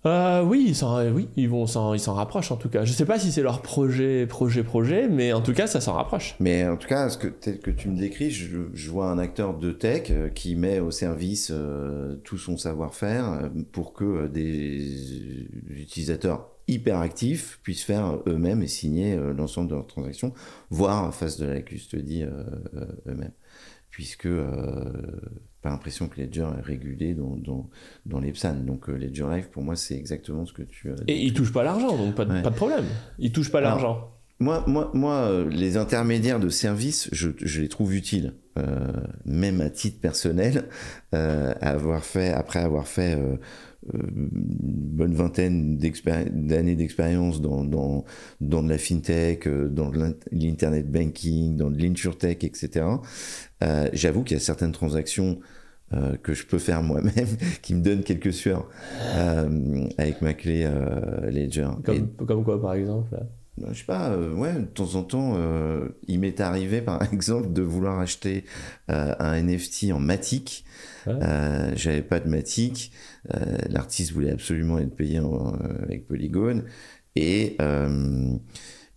euh, oui, ils s'en, oui, ils vont ils s'en rapprochent en tout cas. Je ne sais pas si c'est leur projet, projet, projet, mais en tout cas, ça s'en rapproche. Mais en tout cas, ce que, tel que tu me décris, je, vois un acteur de tech euh, qui met au service euh, tout son savoir-faire pour que des utilisateurs hyper actifs puissent faire eux-mêmes et signer l'ensemble de leurs transactions, voire face de la custodie eux-mêmes, puisque pas l'impression que Ledger est régulé dans, dans, les Donc euh, Ledger Live, pour moi, c'est exactement ce que tu as Et il touche pas l'argent, donc pas de, pas de problème. Il touche pas l'argent. Moi, moi, moi, euh, les intermédiaires de services, je, les trouve utiles, euh, même à titre personnel, avoir fait, après avoir fait une euh, bonne vingtaine d'années d'expérience dans, dans, dans de la fintech, euh, dans l'internet banking, dans de l'insurtech, etc. Euh, j'avoue qu'il y a certaines transactions que je peux faire moi-même qui me donnent quelques sueurs avec ma clé Ledger. comme quoi, par exemple bah, je sais pas, euh, ouais, de temps en temps, euh, il m'est arrivé par exemple de vouloir acheter euh, un NFT en Matic. J'avais pas de Matic. L'artiste voulait absolument être payé avec Polygon. Et,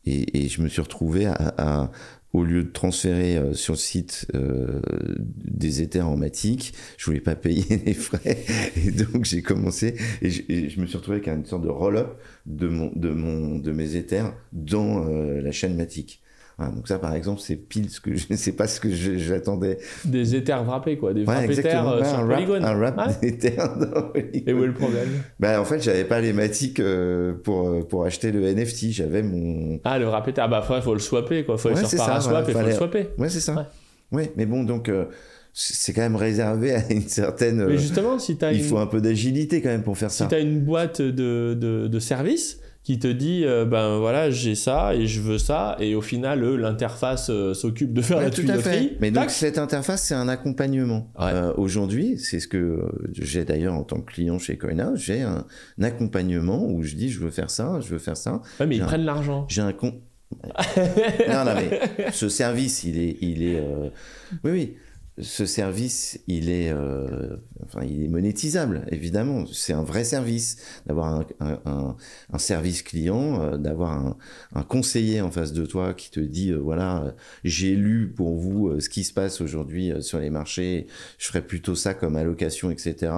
et, je me suis retrouvé à, au lieu de transférer euh, sur le site euh, des éthers en matic, je voulais pas payer les frais et donc j'ai commencé et je, me suis retrouvé avec une sorte de roll-up de mon de mon de mes éthers dans euh, la chaîne matic donc ça, par exemple, c'est pile ce que je ne sais pas ce que j'attendais. Des éthers wrappés, quoi, des ouais, éthers euh, sur un un wrap d'éthers dans Et où est le problème bah, En fait, j'avais pas les matiques euh, pour, euh, pour acheter le NFT. J'avais mon... Ah, le wrap éther, ah, bah, il faut le swapper, quoi. Il Faut le faire par ça, un swap et faut le swapper. Ouais, c'est ça. Ouais. mais bon, donc... c'est quand même réservé à une certaine. Mais justement, si as Il faut un peu d'agilité quand même pour faire ça. Si tu as une boîte de, de, de services, qui te dit euh, ben voilà j'ai ça et je veux ça et au final l'interface euh, s'occupe de faire la tout Mais donc cette interface c'est un accompagnement. Euh, aujourd'hui c'est ce que j'ai d'ailleurs en tant que client chez Coina, j'ai un, accompagnement où je dis je veux faire ça, je veux faire ça. Ouais, mais ils prennent l'argent. J'ai un con. non non mais ce service il est il est oui oui ce service, il est, euh, enfin, il est monétisable, évidemment. C'est un vrai service d'avoir un, un, un, service client, euh, d'avoir un, un, conseiller en face de toi qui te dit, euh, voilà, j'ai lu pour vous ce qui se passe aujourd'hui sur les marchés, je ferai plutôt ça comme allocation, etc.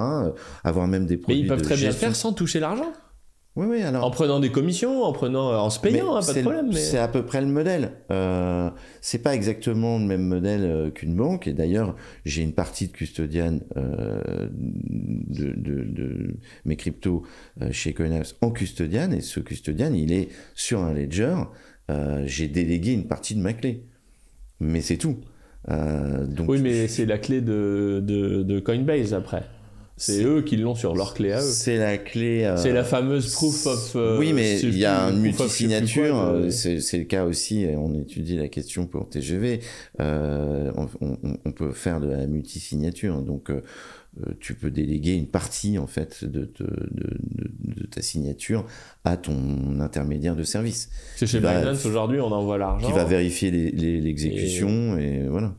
avoir même des produits. Mais ils peuvent très bien bien faire sans toucher l'argent. Oui, oui, alors... En prenant des commissions, en prenant, euh, en se payant, hein, pas de problème. C'est à peu près le modèle. Euh, c'est pas exactement le même modèle euh, qu'une banque. Et d'ailleurs, j'ai une partie de custodian euh, de, de, mes cryptos chez CoinHouse en custodian. Et ce custodian, il est sur un ledger. j'ai délégué une partie de ma clé. Mais c'est tout. Oui, mais c'est la clé de, de Coinbase après. C'est eux qui l'ont sur leur clé à eux. C'est la clé. Euh, c'est la fameuse proof of. Euh, oui, mais il y a une multisignature. Euh, c'est le cas aussi. On étudie la question pour TGV. on, peut faire de la multisignature. Hein, donc. tu peux déléguer une partie en fait de, ta signature à ton intermédiaire de service. C'est chez Binance aujourd'hui, on envoie l'argent. Qui va vérifier l'exécution et... voilà.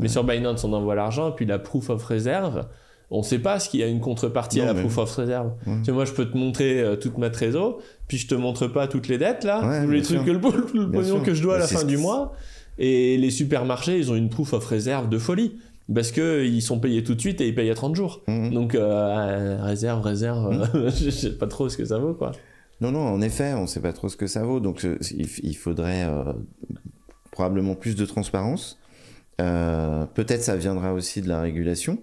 Mais sur Binance, on envoie l'argent, puis la proof of reserve on ne sait pas ce qu'il y a une contrepartie à la proof of reserve. moi, je peux te montrer euh, toute ma trésor, puis je te montre pas toutes les dettes, là, tous les trucs que je dois à la fin du mois. Et les supermarchés, ils ont une proof of reserve de folie. Parce qu'ils sont payés tout de suite et ils payent à 30 jours. Mm-hmm. Donc, euh, réserve, réserve, je mm-hmm. euh, je sais pas trop ce que ça vaut, quoi. Non, non, en effet, on ne sait pas trop ce que ça vaut. Donc, il faudrait probablement plus de transparence. Peut-être ça viendra aussi de la régulation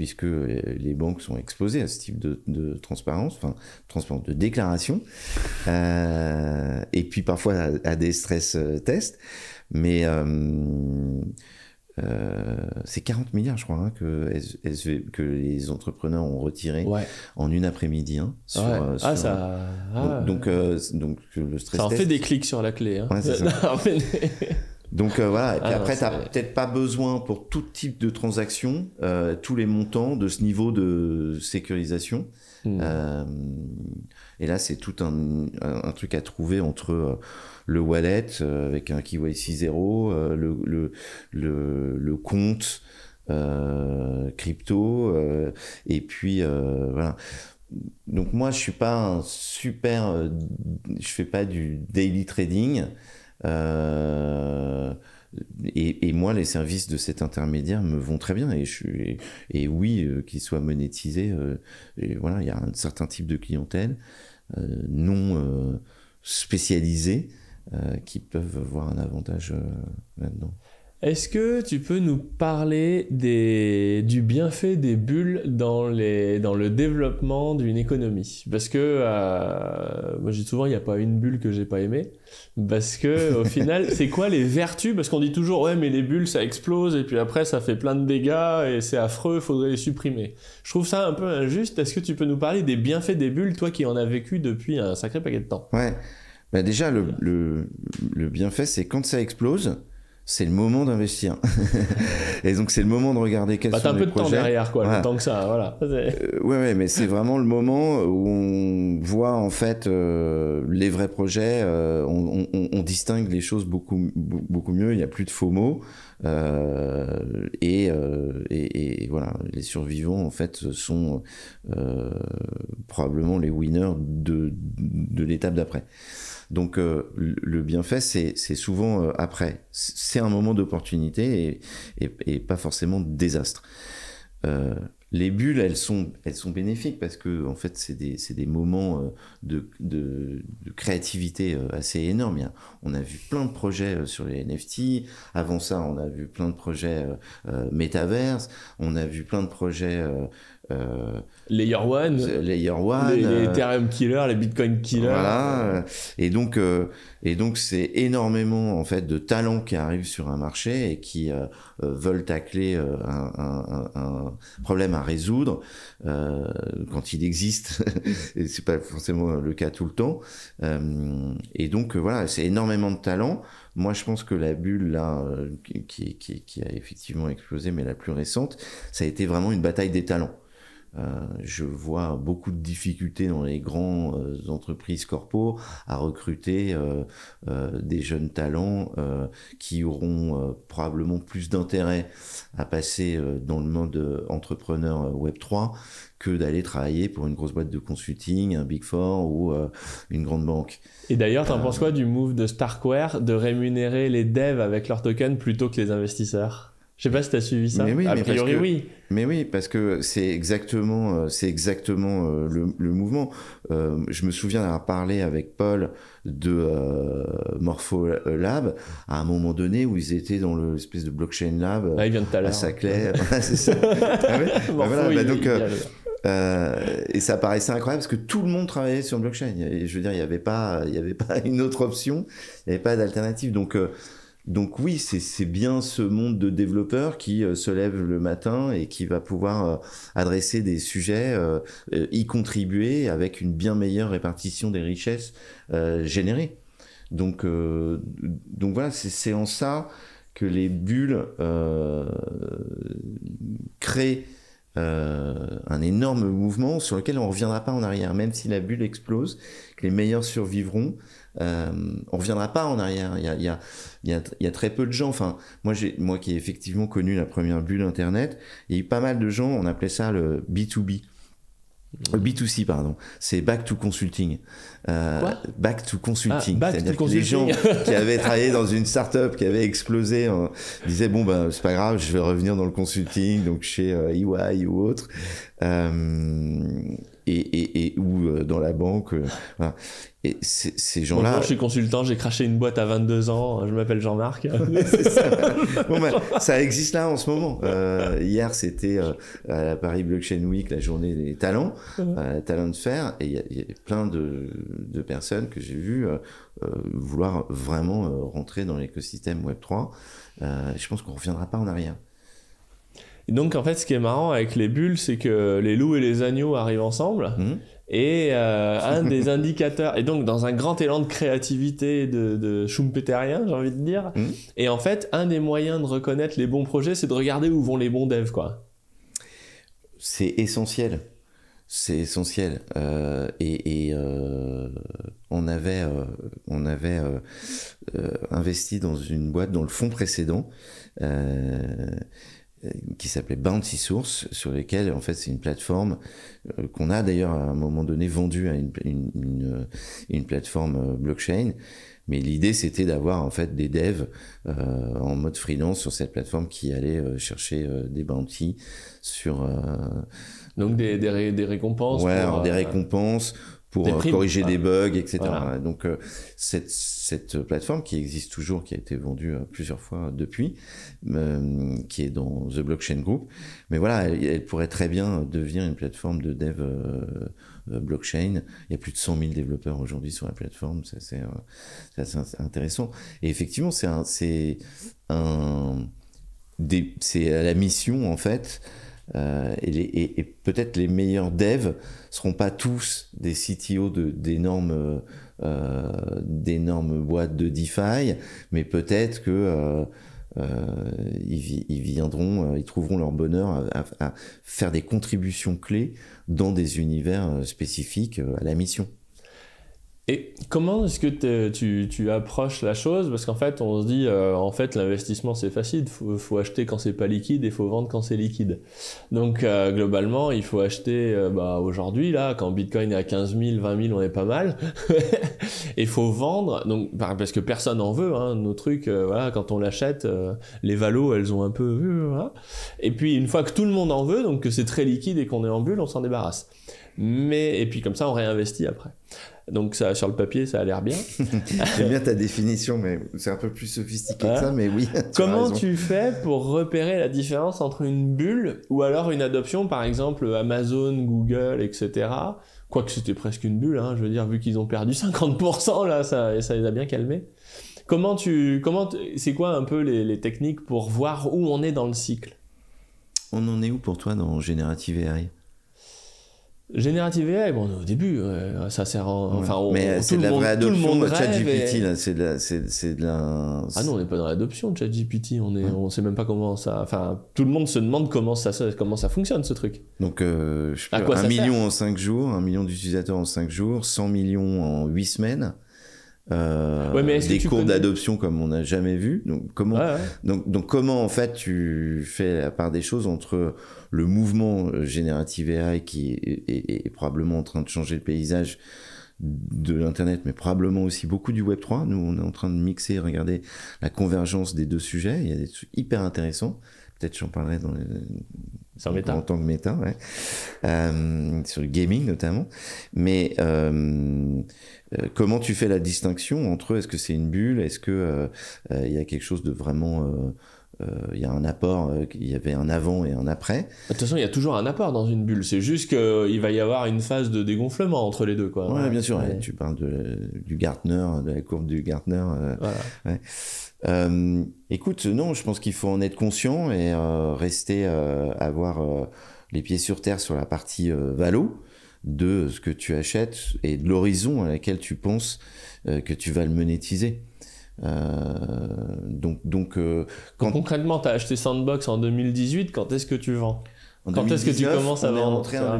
puisque euh, les banques sont exposées à ce type de, transparence, enfin transparence de déclaration, euh, et puis parfois à, des stress euh, tests. Mais c'est 40 milliards, je crois, hein, que, que les entrepreneurs ont retiré en une après-midi. ça... donc, donc, le stress ça en fait des clics sur la clé. Hein. Donc euh, voilà, et puis ah, après, tu peut-être pas besoin pour tout type de transaction, euh, tous les montants de ce niveau de sécurisation. Hmm. Euh, et là, c'est tout un, truc à trouver entre le wallet avec un KYC 0, le, le, compte crypto, et puis voilà donc moi je suis pas un super je fais pas du daily trading euh, et, et, moi, les services de cet intermédiaire me vont très bien. Et, je suis, et, oui, euh, qu'ils soient monétisés, euh, et voilà, il y a un certain type de clientèle non spécialisée qui peuvent voir un avantage là-dedans. Est-ce que tu peux nous parler du bienfait des bulles dans, dans le développement d'une économie Parce que moi, euh, moi j'ai souvent il n'y a pas une bulle que j'ai pas aimée. Parce que au final, c'est quoi les vertus Parce qu'on dit toujours ouais mais les bulles ça explose et puis après ça fait plein de dégâts et c'est affreux, il faudrait les supprimer. Je trouve ça un peu injuste. Est-ce que tu peux nous parler des bienfaits des bulles, toi qui en as vécu depuis un sacré paquet de temps Ouais. Bah déjà le bienfait c'est quand ça explose c'est le moment d'investir. et donc c'est le moment de regarder quels bah, sont les projets. T'as un peu de temps derrière, quoi, que ça, voilà. Euh, ouais, ouais, mais c'est vraiment le moment où on voit en fait euh, les vrais projets. Euh, on, on, on, distingue les choses beaucoup beaucoup mieux. Il n'y a plus de faux mots. Et, et, et, voilà, les survivants en fait sont probablement les winners de, de l'étape d'après. Donc euh, le bienfait, c'est souvent euh, après. C'est un moment d'opportunité et, pas forcément de désastre. Euh, les bulles, elles sont, bénéfiques parce que en fait, c'est des, moments de, créativité assez énorme. On a vu plein de projets sur les NFT. Avant ça, on a vu plein de projets métavers. On a vu plein de projets euh, layer One, layer one les, euh, Ethereum Killer, les Bitcoin Killer. Voilà. Et donc, euh, et donc c'est énormément en fait de talents qui arrivent sur un marché et qui veulent tacler un, un, un, problème à résoudre quand il existe. et c'est pas forcément le cas tout le temps. et donc voilà, c'est énormément de talents. Moi, je pense que la bulle là, qui, qui, qui a effectivement explosé, mais la plus récente, ça a été vraiment une bataille des talents. Euh, je vois beaucoup de difficultés dans les grandes euh, entreprises corpo à recruter euh, des jeunes talents qui auront probablement plus d'intérêt à passer dans le monde entrepreneur Web 3 que d'aller travailler pour une grosse boîte de consulting, un Big Four ou une grande banque. Et d'ailleurs, t'en penses quoi du move de Starkware de rémunérer les devs avec leurs tokens plutôt que les investisseurs je sais pas si tu as suivi ça. Mais oui, a mais priori, oui. Mais oui, parce que c'est exactement, euh, c'est exactement euh, le, mouvement. Euh, je me souviens d'avoir parlé avec Paul de Morpho Lab à un moment donné où ils étaient dans l'espèce de blockchain lab ah, à Saclay. c'est ça. et ça paraissait incroyable parce que tout le monde travaillait sur le blockchain. Et je veux dire, il n'y avait pas, il y avait pas une autre option, il n'y avait pas d'alternative. Donc, donc oui, c'est bien ce monde de développeurs qui euh, se lève le matin et qui va pouvoir euh, adresser des sujets, euh, y contribuer avec une bien meilleure répartition des richesses générées. Donc, donc voilà, c'est en ça que les bulles créent un énorme mouvement sur lequel on ne reviendra pas en arrière, même si la bulle explose, que les meilleurs survivront. Euh, on reviendra pas en arrière. Il y a, très peu de gens. Enfin, moi, j'ai, moi qui ai effectivement connu la première bulle Internet, il y a eu pas mal de gens, on appelait ça le B2B. B2C, mmh. euh, pardon, c'est back to consulting. Euh, back to consulting. Ah, C'est-à-dire gens qui avaient travaillé dans une start-up qui avait explosé euh, disaient Bon, ben, c'est pas grave, je vais revenir dans le consulting, donc chez EY ou autre et, et, ou euh, dans la banque. Euh, et ces gens-là. Moi, je suis consultant, j'ai craché une boîte à 22 ans, euh, je m'appelle Jean-Marc. Ben, ça. existe là en ce moment. hier, c'était à la Paris Blockchain Week, la journée des talents, talents de fer, et il y, a plein de, de personnes que j'ai vues vouloir vraiment rentrer dans l'écosystème Web3. je pense qu'on ne reviendra pas en arrière donc en fait, ce qui est marrant avec les bulles, c'est que les loups et les agneaux arrivent ensemble. Hmm. Et euh, un des indicateurs, et donc dans un grand élan de créativité de, de Schumpeterien, j'ai envie de dire. Hmm. Et en fait, un des moyens de reconnaître les bons projets, c'est de regarder où vont les bons devs, quoi. C'est essentiel. C'est essentiel. Euh, et, euh, on avait, on avait investi dans une boîte dans le fond précédent. Euh, euh, qui s'appelait Bounty Source, sur lesquels en fait c'est une plateforme euh, qu'on a d'ailleurs à un moment donné vendue à une, une, une, euh, plateforme blockchain. Mais l'idée c'était d'avoir en fait des devs en mode freelance sur cette plateforme qui allaient chercher des bounties sur donc des, des, des récompenses. Ouais, des récompenses pour euh, corriger des bugs, etc. Donc euh, cette, cette, plateforme qui existe toujours, qui a été vendue euh, plusieurs fois depuis, qui est dans The Blockchain Group, mais voilà, elle, pourrait très bien devenir une plateforme de dev blockchain. Il y a plus de 100 000 développeurs aujourd'hui sur la plateforme, ça c'est euh, intéressant. Et effectivement, c'est un, c'est à la mission en fait euh, et, peut-être les meilleurs devs seront pas tous des CTO euh, euh, d'énormes boîtes de DeFi, mais peut-être que ils, viendront, ils trouveront leur bonheur à, faire des contributions clés dans des univers spécifiques à la mission. Et comment est-ce que tu, tu, approches la chose Parce qu'en fait, on se dit, euh, en fait, l'investissement, c'est facile. Il faut, acheter quand c'est pas liquide et il faut vendre quand c'est liquide. Donc, euh, globalement, il faut acheter euh, bah, aujourd'hui, là, quand Bitcoin est à 15 000, 20 000, on est pas mal. et il faut vendre, donc, parce que personne n'en veut. Hein, nos trucs, voilà, quand on l'achète, les valos, elles ont un peu... vu Et puis, une fois que tout le monde en veut, donc que c'est très liquide et qu'on est en bulle, on s'en débarrasse. Mais, et puis comme ça, on réinvestit après. Donc ça, sur le papier, ça a l'air bien. J'aime bien ta définition, mais c'est un peu plus sophistiqué que ça, hein mais oui. Comment tu fais pour repérer la différence entre une bulle ou alors une adoption, par exemple Amazon, Google, etc. Quoique c'était presque une bulle, hein, je veux dire, vu qu'ils ont perdu 50%, là, ça, ça les a bien calmés. Comment tu, comment, c'est quoi un peu les, les, techniques pour voir où on est dans le cycle On en est où pour toi dans Générative AI Générative AI, bon, au début, euh, ça sert. En... Enfin, on, mais c'est de la monde, vraie adoption ChatGPT, et... là. C'est de, la, Ah non, on n'est pas dans l'adoption de ChatGPT. On ne sait même pas comment ça. Enfin, tout le monde se demande comment ça, comment ça fonctionne, ce truc. Donc, euh, je sais pas, 1 million en 5 jours, 1 million d'utilisateurs en 5 jours, 100 millions en 8 semaines. Euh, des cours d'adoption comme on n'a jamais vu. Donc comment, Donc, donc comment en fait tu fais la part des choses entre le mouvement euh, générative AI qui est, est, probablement en train de changer le paysage de l'internet, mais probablement aussi beaucoup du Web 3. Nous, on est en train de mixer, regarder la convergence des deux sujets. Il y a des trucs hyper intéressants. Peut-être j'en parlerai dans les méta. En tant que méta, ouais. Euh, sur le gaming notamment. Mais euh, euh, comment tu fais la distinction entre est-ce que c'est une bulle, est-ce que euh, euh, il y a quelque chose de vraiment il y a un apport, il y avait un avant et un après. De toute façon, il y a toujours un apport dans une bulle. C'est juste qu'il va y avoir une phase de dégonflement entre les deux. Quoi. Ouais, bien sûr. Tu parles du Gartner, de la courbe du Gartner. Voilà. Euh, écoute, non, je pense qu'il faut en être conscient et euh, rester, euh, avoir les pieds sur terre sur la partie valo de ce que tu achètes et de l'horizon à laquelle tu penses que tu vas le monétiser. donc, donc, quand... Concrètement, tu as acheté Sandbox en 2018, quand est-ce que tu vends Quand est-ce que tu commences à vendre en,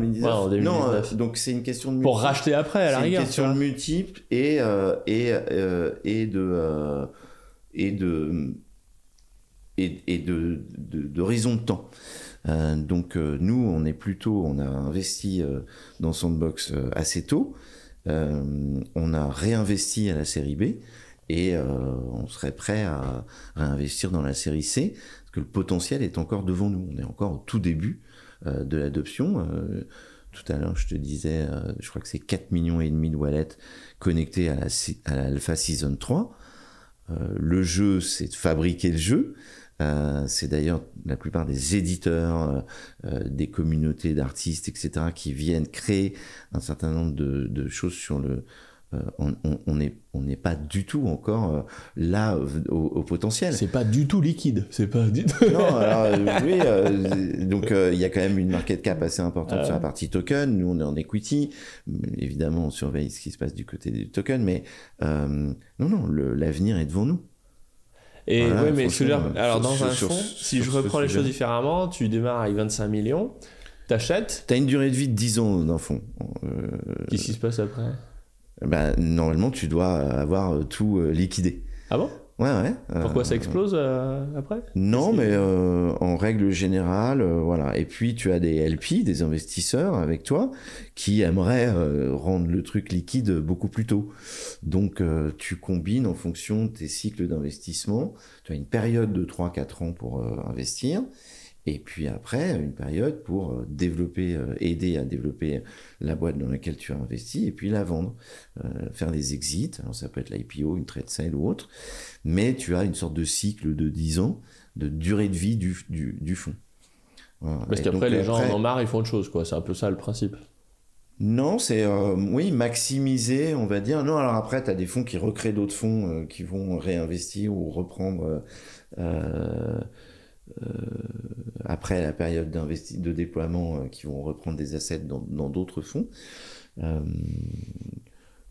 Non, donc c'est une question de Pour racheter après, à la rigueur. C'est une question de multiple et, et, et de et de et, de, d'horizon de, temps. Euh, donc euh, nous, on est plutôt, on a investi euh, dans Sandbox assez tôt. on a réinvesti à la série B et on serait prêt à réinvestir dans la série C parce que le potentiel est encore devant nous. On est encore au tout début de l'adoption. tout à l'heure, je te disais, je crois que c'est 4 millions et demi de wallets connectés à la, à l'Alpha Season 3. Euh, le jeu, c'est de fabriquer le jeu. Euh, c'est d'ailleurs la plupart des éditeurs, euh, des communautés d'artistes, etc., qui viennent créer un certain nombre de choses sur le, euh, on n'est pas du tout encore euh, là au, potentiel. potentiel. C'est pas du tout liquide, c'est pas du tout. non, alors, euh, oui, donc il y a quand même une market cap assez importante sur la partie token. Nous, on est en equity. Évidemment, on surveille ce qui se passe du côté du token, mais non, non, l'avenir est devant nous. Et oui, mais je veux alors dans un fonds, si je reprends les choses différemment, tu démarres avec 25 millions, t'achètes. as une durée de vie de 10 ans d'un fonds. Qu'est-ce qui se passe après eh ben, normalement, tu dois avoir euh, tout euh, liquidé. Ah bon Ouais, ouais. Euh, Pourquoi ça explose après Non, mais en règle générale, voilà. Et puis tu as des LP, des investisseurs avec toi, qui aimeraient rendre le truc liquide beaucoup plus tôt. Donc tu combines en fonction de tes cycles d'investissement. Tu as une période de 3-4 ans pour investir. Et puis après, une période pour euh, développer, euh, aider à développer la boîte dans laquelle tu as investi et puis la vendre. Euh, faire des exits, alors ça peut être l'IPO, une trade sale ou autre. Mais tu as une sorte de cycle de 10 ans de durée de vie du, du, fonds. Parce qu'après, les gens en ont marre, ils font autre chose. quoi. C'est un peu ça le principe. Non, c'est oui, maximiser, on va dire. Non, alors après, tu as des fonds qui recréent d'autres fonds qui vont réinvestir ou reprendre. Euh, euh, après la période de déploiement euh, qui vont reprendre des assets dans d'autres fonds. Euh,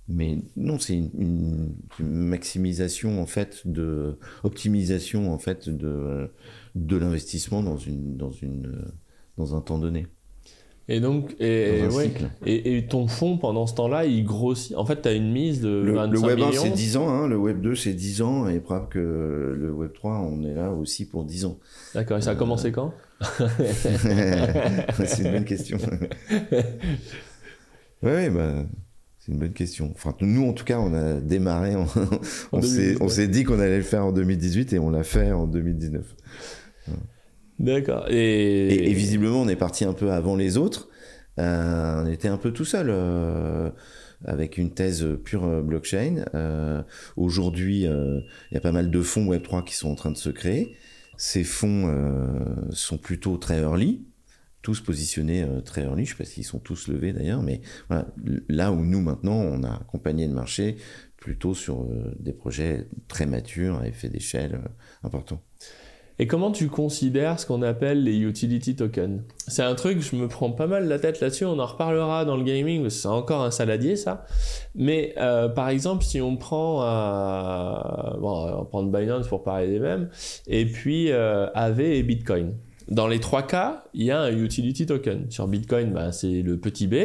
mais non, c'est une, une, maximisation en fait de optimisation en fait de, de l'investissement dans une dans une dans un temps donné. Et donc, et, et, ton fond pendant ce temps-là, il grossit. En fait, tu as une mise de le, 25 hein. le Web 1, c'est 10 ans. le Web 2, c'est 10 ans. Et preuve que le Web 3, on est là aussi pour 10 ans. D'accord. Et ça a euh, commencé quand C'est une bonne question. oui, bah, c'est une bonne question. Enfin, nous, en tout cas, on a démarré. on s'est dit qu'on allait le faire en 2018 et on l'a fait en 2019. D'accord. Et... visiblement, on est parti un peu avant les autres. Euh, on était un peu tout seul euh, avec une thèse pure euh, blockchain. Aujourd'hui, il y a pas mal de fonds Web3 qui sont en train de se créer. Ces fonds sont plutôt très early, tous positionnés très early. Je ne sais pas s'ils sont tous levés d'ailleurs, mais là où nous maintenant, on a accompagné le marché plutôt sur des projets très matures à effet d'échelle important. Et comment tu considères ce qu'on appelle les utility tokens C'est un truc, je me prends pas mal la tête là-dessus, on en reparlera dans le gaming, c'est encore un saladier ça. Mais euh, par exemple, si on prend, euh, bon, on prend Binance pour parler des mêmes, et puis euh, AV et Bitcoin. Dans les trois cas, il y a un utility token. Sur Bitcoin, ben, c'est le petit b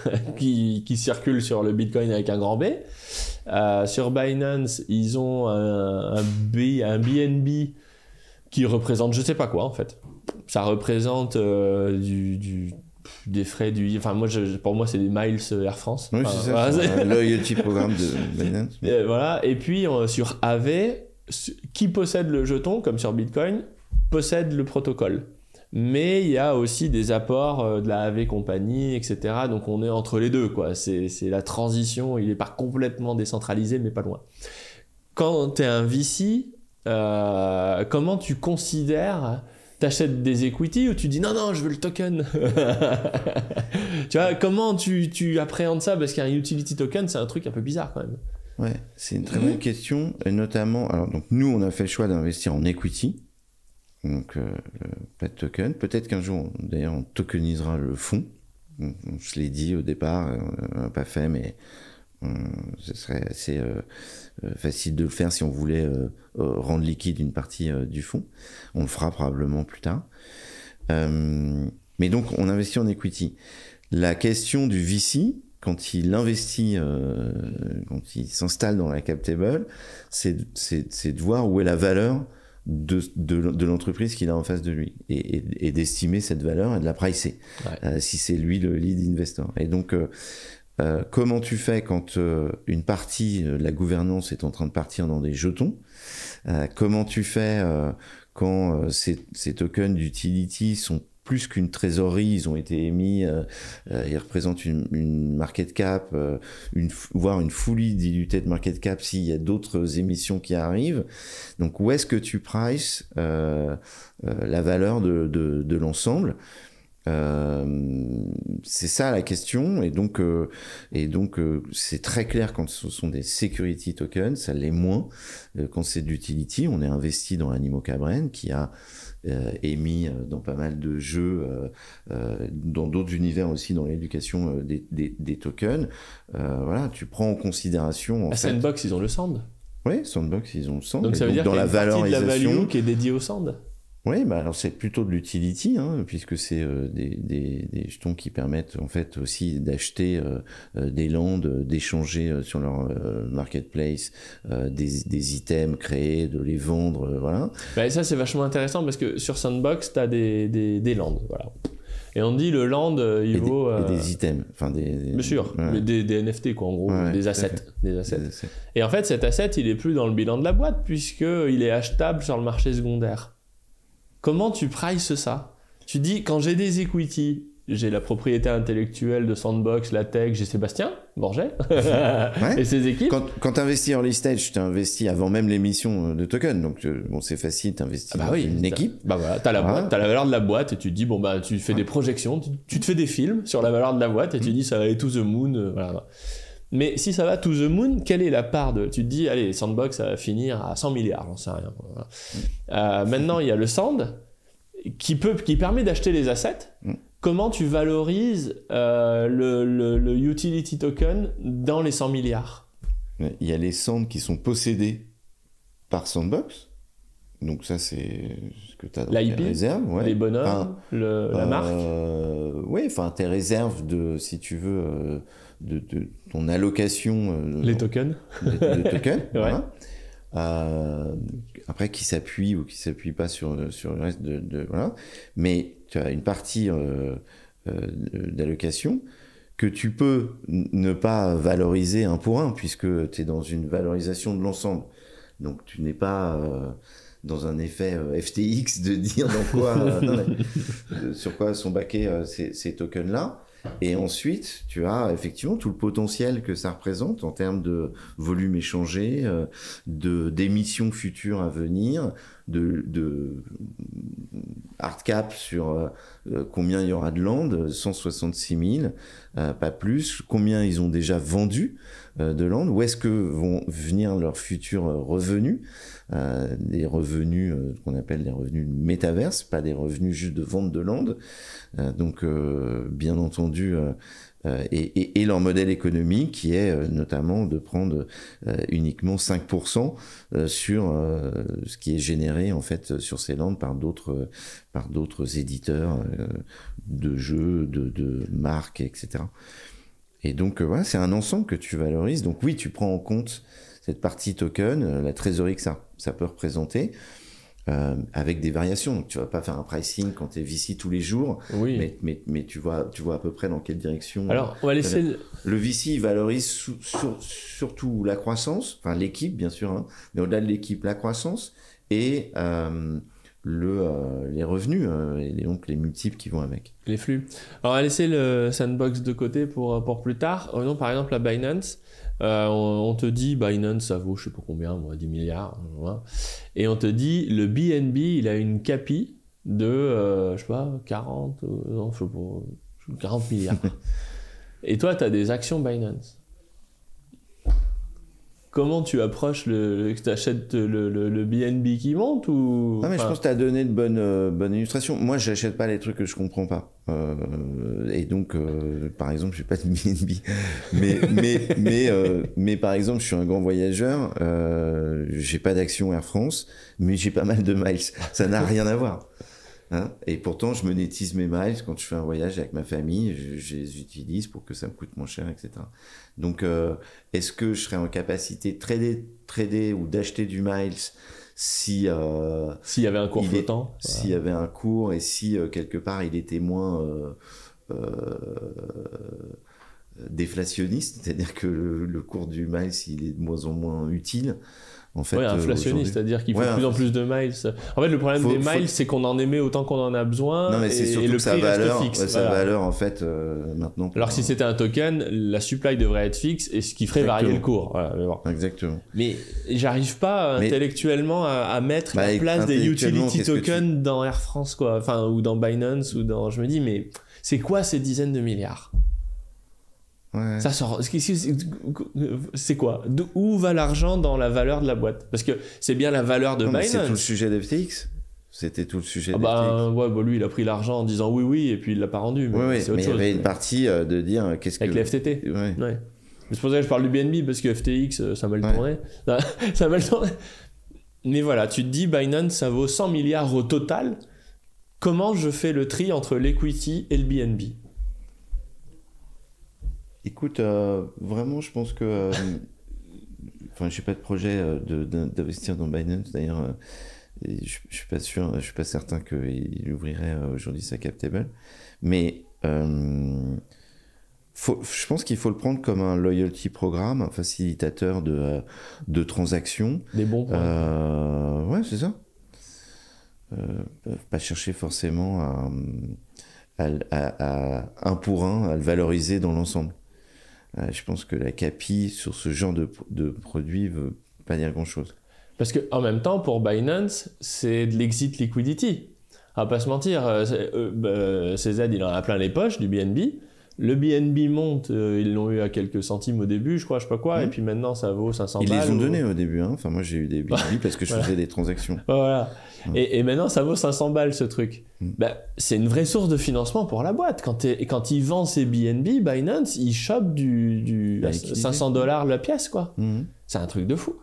qui, circule sur le Bitcoin avec un grand b. Euh, sur Binance, ils ont un, b, un BNB qui représente je sais pas quoi en fait. Ça représente euh, du, des frais du. Enfin, moi, pour moi, c'est des miles euh, Air France. Oui, c'est ça. Voilà, loyalty programme de Binance. Et, voilà. Et puis, euh, sur AV, qui possède le jeton, comme sur Bitcoin, possède le protocole. Mais il y a aussi des apports de la AV compagnie, etc. Donc on est entre les deux, quoi. C'est la transition, il n'est pas complètement décentralisé, mais pas loin. Quand tu es un VC, euh, comment tu considères t'achètes des equity ou tu dis non non je veux le token tu vois comment tu, tu appréhendes ça parce qu'un utility token c'est un truc un peu bizarre quand même ouais c'est une très bonne mmh. question et notamment alors donc nous on a fait le choix d'investir en equity donc pas euh, de token peut-être qu'un jour d'ailleurs on tokenisera le fond on, se l'est dit au départ euh, on pas fait mais euh, ce serait assez euh, euh, facile de le faire si on voulait rendre liquide une partie du fonds. On le fera probablement plus tard. mais donc, on investit en equity. La question du VC, quand il investit, quand il s'installe dans la cap table, c'est de voir où est la valeur de, de, l'entreprise qu'il a en face de lui et, d'estimer cette valeur et de la pricer si c'est lui le lead investor. Et donc, euh, comment tu fais quand euh, une partie de la gouvernance est en train de partir dans des jetons euh, Comment tu fais quand ces, tokens d'utility sont plus qu'une trésorerie, ils ont été émis, ils représentent une, market cap, une, voire une folie dilutée de market cap s'il y a d'autres émissions qui arrivent. Donc où est-ce que tu prices la valeur de l'ensemble euh, c'est ça la question et donc euh, et donc euh, c'est très clair quand ce sont des security tokens ça l'est moins quand c'est d'utility on est investi dans Animo Cabren qui a émis dans pas mal de jeux dans d'autres univers aussi dans l'éducation des, des, tokens voilà tu prends en considération en Sandbox ils ont le sand oui Sandbox ils ont le sand donc ça veut dire dans la valorisation de la value qui est dédiée au sand oui, bah alors c'est plutôt de l'utility, hein, puisque c'est euh, des, jetons qui permettent en fait aussi d'acheter euh, euh, des landes, d'échanger sur leur marketplace des, items créés, de les vendre, voilà. Bah, et ça c'est vachement intéressant parce que sur Sandbox, tu as des, des, landes, voilà. Et on dit le land, il vaut... des items, enfin des... Bien sûr, des, NFT quoi en gros, des, assets, des assets. Et en fait cet asset, il est plus dans le bilan de la boîte puisqu'il est achetable sur le marché secondaire. Comment tu prices ça Tu dis, quand j'ai des equity, j'ai la propriété intellectuelle de Sandbox, la tech, j'ai Sébastien Borget et ses équipes. Quand, tu investis en stage, tu investis avant même l'émission euh, de token. Donc, euh, bon, c'est facile, tu investis ah bah dans une équipe. Bah voilà, tu as, as, la valeur de la boîte et tu dis, bon, bah, tu fais des projections, tu, te fais des films sur la valeur de la boîte et tu mm. dis, ça va aller to the moon. Euh, voilà. Mais si ça va to the moon, quelle est la part de. Tu te dis, allez, Sandbox, ça va finir à 100 milliards, j'en sais rien. Mm. Euh, maintenant, il y a le Sand qui, peut, qui permet d'acheter les assets. Mm. Comment tu valorises euh, le, utility token dans les 100 milliards Il y a les Sand qui sont possédés par Sandbox. Donc ça, c'est ce que tu as dans tes réserves. Ouais. Les bonhommes, la euh, marque. Oui, enfin tes réserves de, si tu veux de, ton allocation. Euh, les tokens. tokens. Euh, après, qui s'appuie ou qui s'appuie pas sur, le reste de, voilà. Mais tu as une partie euh, d'allocation que tu peux ne pas valoriser un pour un, puisque tu es dans une valorisation de l'ensemble. Donc tu n'es pas dans un effet FTX de dire sur quoi sont baqués ces tokens-là. Et ensuite, tu as effectivement tout le potentiel que ça représente en termes de volume échangé, euh, de d'émissions futures à venir, de, hard cap sur euh, combien il y aura de land, 166 000, euh, pas plus, combien ils ont déjà vendu euh, de land, où est-ce que vont venir leurs futurs revenus, des revenus qu'on appelle des revenus métaverse pas des revenus juste de vente de land. donc bien entendu, euh, et, leur modèle économique qui est euh, notamment de prendre euh, uniquement 5% sur ce qui est généré en fait sur ces landes par d'autres éditeurs de jeux, de, marques, etc. Et donc c'est un ensemble que tu valorises. Donc oui, tu prends en compte cette partie token, la trésorerie que ça, ça peut représenter. Euh, avec des variations. Tu vas pas faire un pricing quand tu es VC tous les jours, mais, tu, vois, tu vois à peu près dans quelle direction. Alors, on va euh, laisser. Le, le VC valorise surtout la croissance, enfin l'équipe, bien sûr, hein, mais au-delà de l'équipe, la croissance et euh, le, les revenus et donc les multiples qui vont avec. Les flux. Alors, on va laisser le sandbox de côté pour, pour plus tard. Revenons par exemple la Binance. Euh, on, te dit Binance, ça vaut je sais pas combien, moi, 10 milliards. Hein. Et on te dit le BNB, il a une capi de, je sais 40, je sais pas, 40 euh, milliards. Et toi, tu as des actions Binance comment tu approches le, que t'achètes le, le, le, BNB qui monte ou Non mais je pense que tu as donné de bonnes euh, bonne illustration. Moi, j'achète pas les trucs que je comprends pas. Euh, et donc euh, par exemple, je n'ai pas de BNB. Mais mais mais euh, mais par exemple, je suis un grand voyageur, euh, j'ai pas d'action Air France, mais j'ai pas mal de miles. Ça n'a rien à voir. Hein? et pourtant, je monétise mes miles quand je fais un voyage avec ma famille, je, les utilise pour que ça me coûte moins cher, etc. Donc, euh, est-ce que je serais en capacité de trader, ou d'acheter du miles si euh, s'il y avait un cours flottant, s'il y avait un cours et si euh, quelque part il était moins déflationniste, c'est-à-dire que le, le, cours du miles il est de moins en moins utile. En euh, inflationniste, c'est-à-dire qu'il faut de plus en plus de miles. En fait, le problème des miles, c'est qu'on en émet autant qu'on en a besoin. Non, mais c'est surtout et le que sa valeur, fixe. valeur, en fait, euh, maintenant. Alors, si euh, c'était un token, la supply devrait être fixe et ce qui ferait varier le cours. mais Exactement. Mais j'arrive pas intellectuellement à, mettre la bah, place des utility tokens dans Air France, quoi. Enfin, ou dans Binance, ou dans. Je me dis, mais c'est quoi ces dizaines de milliards ça sort. C'est quoi de Où va l'argent dans la valeur de la boîte Parce que c'est bien la valeur de Binance. C'est tout le sujet d'FTX. C'était tout le sujet. Ah bah, ouais, bah, lui, il a pris l'argent en disant oui, oui, et puis il l'a pas rendu. Mais, oui, oui. mais il y avait une partie euh, de dire euh, qu'est-ce que. Avec l'FTT. Ouais. ouais. C'est pour ça que je parle du BNB parce que FTX, euh, ça m'a le tourné. ça m'a le tourné. Mais voilà, tu te dis Binance, ça vaut 100 milliards au total. Comment je fais le tri entre l'equity et le BNB Écoute, euh, vraiment, je pense que. Euh, enfin, je n'ai pas de projet euh, d'investir dans Binance. D'ailleurs, je ne suis pas sûr, je suis pas certain qu'il ouvrirait aujourd'hui sa cap Mais faut, je pense qu'il faut le prendre comme un loyalty programme, un facilitateur de, de transactions. Des bons points. ouais, c'est ça. Euh, pas chercher forcément à, à, à, un pour un à le valoriser dans l'ensemble. Euh, je pense que la CAPI sur ce genre de, de produit veut pas dire grand chose. Parce qu'en même temps, pour Binance, c'est de l'exit liquidity. À ah, pas se mentir, euh, CZ, euh, bah, il en a plein les poches du BNB. Le BNB monte, euh, ils l'ont eu à quelques centimes au début, je crois, je sais pas quoi, mmh. et puis maintenant ça vaut 500 balles. Ils les ont donnés au début, hein. enfin moi j'ai eu des BNB parce que je faisais des transactions. Voilà. Mmh. Et, maintenant ça vaut 500 balles ce truc. Mmh. Bah, c'est une vraie source de financement pour la boîte. Quand, et quand ils vendent ces BNB, Binance, ils chopent du, 500 bah, dollars la pièce, quoi. C'est un truc de fou.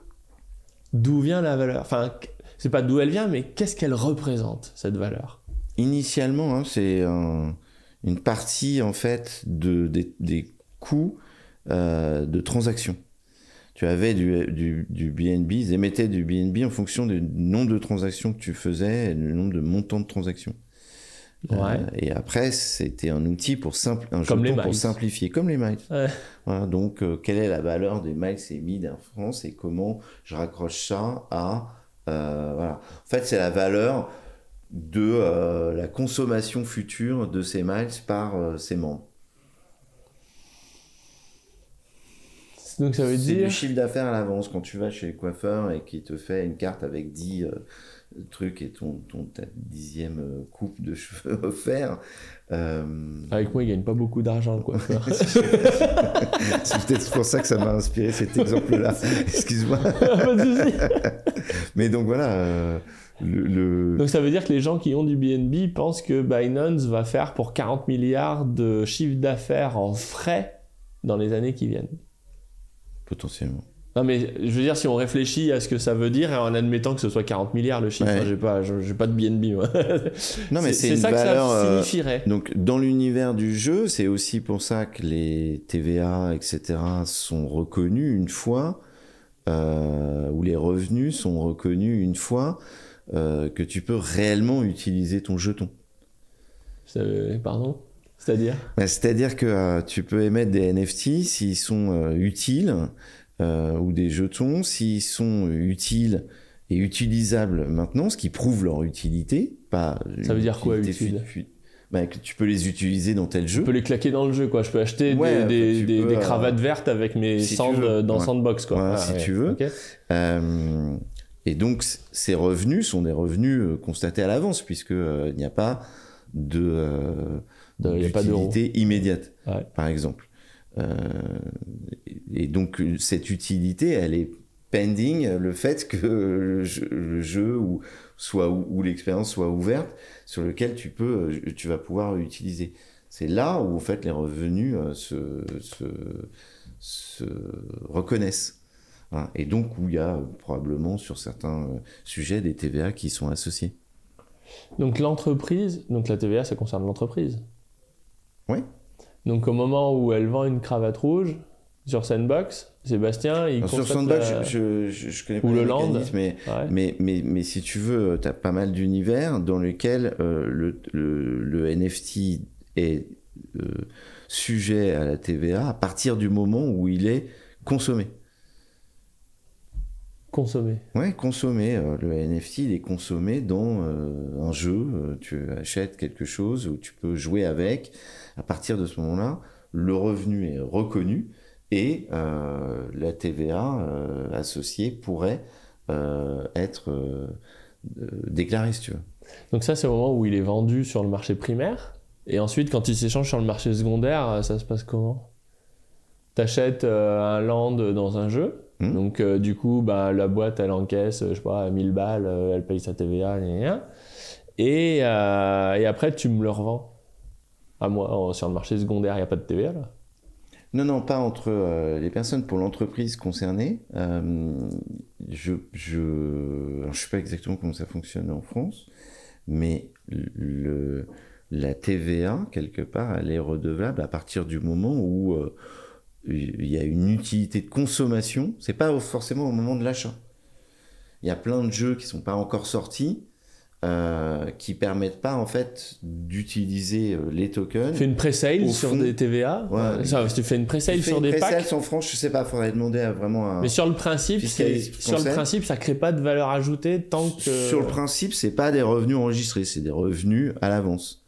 D'où vient la valeur Enfin, c'est pas d'où elle vient, mais qu'est-ce qu'elle représente, cette valeur Initialement, hein, c'est un une partie en fait de, des, des coûts euh, de transaction. Tu avais du, du, du BNB, ils émettaient du BNB en fonction du nombre de transactions que tu faisais et du nombre de montants de transactions. Euh, et après, c'était un outil pour, simple, un comme pour simplifier, comme les miles. donc, euh, quelle est la valeur des miles émis en France et comment je raccroche ça à. voilà. En fait, c'est la valeur de euh, la consommation future de ces miles par ses euh, membres. Donc ça veut dire. du chiffre d'affaires à l'avance. Quand tu vas chez le coiffeur et qu'il te fait une carte avec 10 euh, trucs et ton, ta dixième coupe de cheveux offert. Avec moi, il gagne pas beaucoup d'argent le coiffeur. c'est peut-être pour ça que ça m'a inspiré cet exemple-là. Excuse-moi. Ah, Mais donc voilà. Donc ça veut dire que les gens qui ont du BNB pensent que Binance va faire pour 40 milliards de chiffre d'affaires en frais dans les années qui viennent. Potentiellement. Non mais je veux dire si on réfléchit à ce que ça veut dire en admettant que ce soit 40 milliards le chiffre, j'ai pas j'ai pas de BNB non mais c'est ça que ça euh, signifierait. donc dans l'univers du jeu, c'est aussi pour ça que les TVA etc sont reconnus une fois euh, ou les revenus sont reconnus une fois euh, que tu peux réellement utiliser ton jeton. Pardon C'est-à-dire bah, C'est-à-dire que euh, tu peux émettre des NFT s'ils sont euh, utiles, ou des jetons s'ils sont utiles et utilisables maintenant, ce qui prouve leur utilité. Pas Ça veut dire quoi, utile bah, tu peux les utiliser dans tel jeu. Je peux les claquer dans le jeu, quoi. Je peux acheter des, bah, cravates vertes avec mes dans Sandbox, quoi. Ah, si tu veux. Ok. Et donc, ces revenus sont des revenus euh, constatés à l'avance, puisqu'il euh, n'y a pas de, euh, immédiate, par exemple. Euh, et donc, cette utilité, elle est pending le fait que le jeu, ou, soit, ou, l'expérience soit ouverte, sur lequel tu, peux, tu vas pouvoir utiliser. C'est là où, en fait, les revenus se reconnaissent. Hein, et donc où il y a euh, probablement sur certains euh, sujets des TVA qui sont associés. Donc l'entreprise, donc la TVA, ça concerne l'entreprise. Oui. Donc au moment où elle vend une cravate rouge sur Sandbox, Sébastien, il sur Sandbox, je, je, connais pas le Land, mais, mais, mais, mais, si tu veux, euh, tu as pas mal d'univers dans lesquels le, le, le, NFT est sujet à la TVA à partir du moment où il est consommé. Consommer. Ouais, consommer. Euh, le NFT, il est consommé dans euh, un jeu. Euh, tu achètes quelque chose où tu peux jouer avec. À partir de ce moment-là, le revenu est reconnu et la TVA associée pourrait être déclarée, si tu veux. Donc ça, c'est au moment où il est vendu sur le marché primaire. Et ensuite, quand il s'échange sur le marché secondaire, ça se passe comment T'achètes un land dans un jeu Hmm. Donc, euh, du coup, bah, la boîte, elle encaisse, euh, je sais pas, 1000 balles, euh, elle paye sa TVA, et, et, après, tu me le revends à moi. sur le marché secondaire, il n'y a pas de TVA, là Non, non, pas entre les personnes. Pour l'entreprise concernée, je ne je... je... sais pas exactement comment ça fonctionne en France, mais le, la TVA, quelque part, elle est redevable à partir du moment où il y a une utilité de consommation. C'est pas forcément au moment de l'achat. Il y a plein de jeux qui sont pas encore sortis. Euh, qui permettent pas en fait d'utiliser euh, les tokens. Fais une presale sur des TVA. Ouais, tu fais une presale sur des packs. en France, je sais pas, faudrait demander à vraiment. à... Mais sur le principe, sur le principe, ça crée pas de valeur ajoutée tant que. Sur le principe, c'est pas des revenus enregistrés, c'est des revenus à l'avance.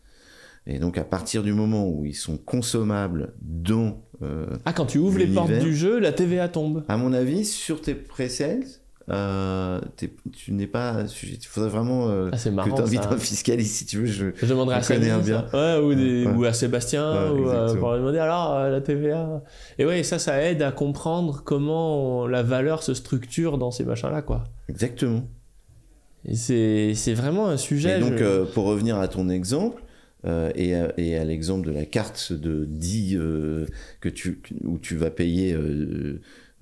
Et donc à partir du moment où ils sont consommables dans... Euh, ah, quand tu ouvres les portes du jeu, la TVA tombe. À mon avis, sur tes presets, euh, tu n'es pas Il faudrait vraiment euh, ah c'est marrant, que tu invites un fiscaliste si tu veux. Je, je demanderai à Sébastien bien. ou, à Sébastien ou, pour lui demander alors la TVA. Et oui ça, ça aide à comprendre comment la valeur se structure dans ces machins-là, quoi. Exactement. C'est vraiment un sujet. Et donc, pour revenir à ton exemple, euh, euh, et, à l'exemple de la carte de 10 euh, que tu, où tu vas payer.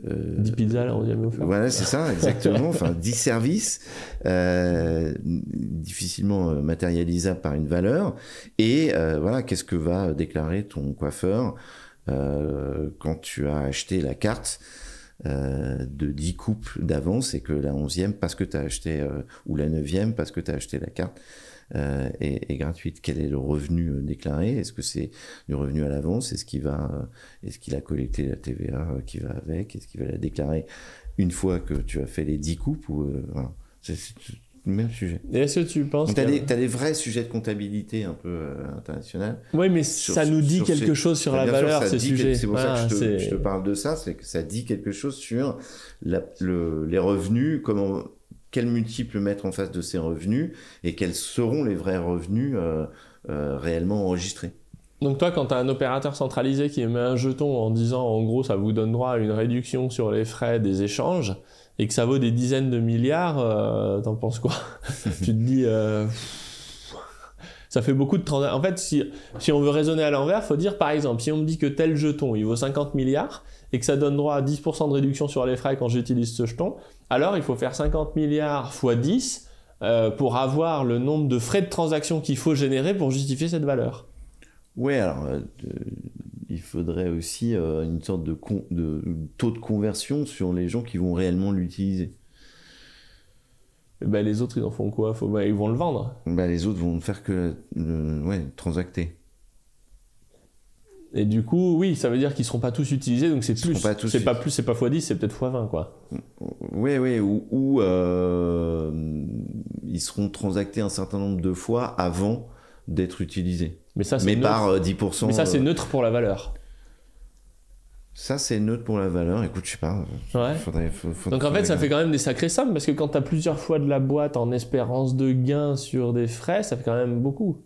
10 pizzas, là, on dirait Voilà, c'est ça, exactement. enfin, 10 services, difficilement matérialisables par une valeur. Et voilà, qu'est-ce que va déclarer ton coiffeur quand tu as acheté la carte de 10 coupes d'avance et que la 11e parce que tu as acheté, ou la 9e parce que tu as acheté la carte, et euh, est, gratuite. Quel est le revenu euh, déclaré Est-ce que c'est du revenu à l'avance Est-ce qu'il va, euh, est-ce qu'il a collecté la TVA qui va avec Est-ce qu'il va la déclarer une fois que tu as fait les 10 coupes ou c'est, le même sujet. Et est-ce que tu penses Tu as, des vrais sujets de comptabilité un peu international. Oui, mais ça nous dit quelque chose sur ah, la valeur, ce sujet. C'est pour ça que ah, je te, parle de ça, c'est que ça dit quelque chose sur les revenus, comment quel multiple mettre en face de ces revenus et quels seront les vrais revenus euh, euh, réellement enregistrés. Donc toi, quand tu as un opérateur centralisé qui émet un jeton en disant en gros ça vous donne droit à une réduction sur les frais des échanges et que ça vaut des dizaines de milliards, euh, t'en penses quoi Tu te dis... ça fait beaucoup de transactions. En fait, si, on veut raisonner à l'envers, faut dire par exemple, si on me dit que tel jeton, il vaut 50 milliards, et que ça donne droit à 10% de réduction sur les frais quand j'utilise ce jeton, alors il faut faire 50 milliards x 10 euh, pour avoir le nombre de frais de transaction qu'il faut générer pour justifier cette valeur. Oui, alors euh, il faudrait aussi euh, une sorte de, de, taux de conversion sur les gens qui vont réellement l'utiliser. Ben, les autres, ils en font quoi Faut, ben, Ils vont le vendre. Ben, les autres vont ne faire que ouais, transacter. Et du coup, oui, ça veut dire qu'ils ne seront pas tous utilisés, donc c'est plus. C'est pas plus, c'est pas fois 10 c'est peut-être x20, quoi. Oui, oui, ou, euh, ils seront transactés un certain nombre de fois avant d'être utilisés. Mais ça, par 10%. Euh, Mais ça, c'est euh, neutre pour la valeur. Ça, c'est neutre pour la valeur. Écoute, je sais pas. Ouais. Donc en fait, ça fait quand même des sacrés sommes parce que quand tu as plusieurs fois de la boîte en espérance de gain sur des frais, ça fait quand même beaucoup.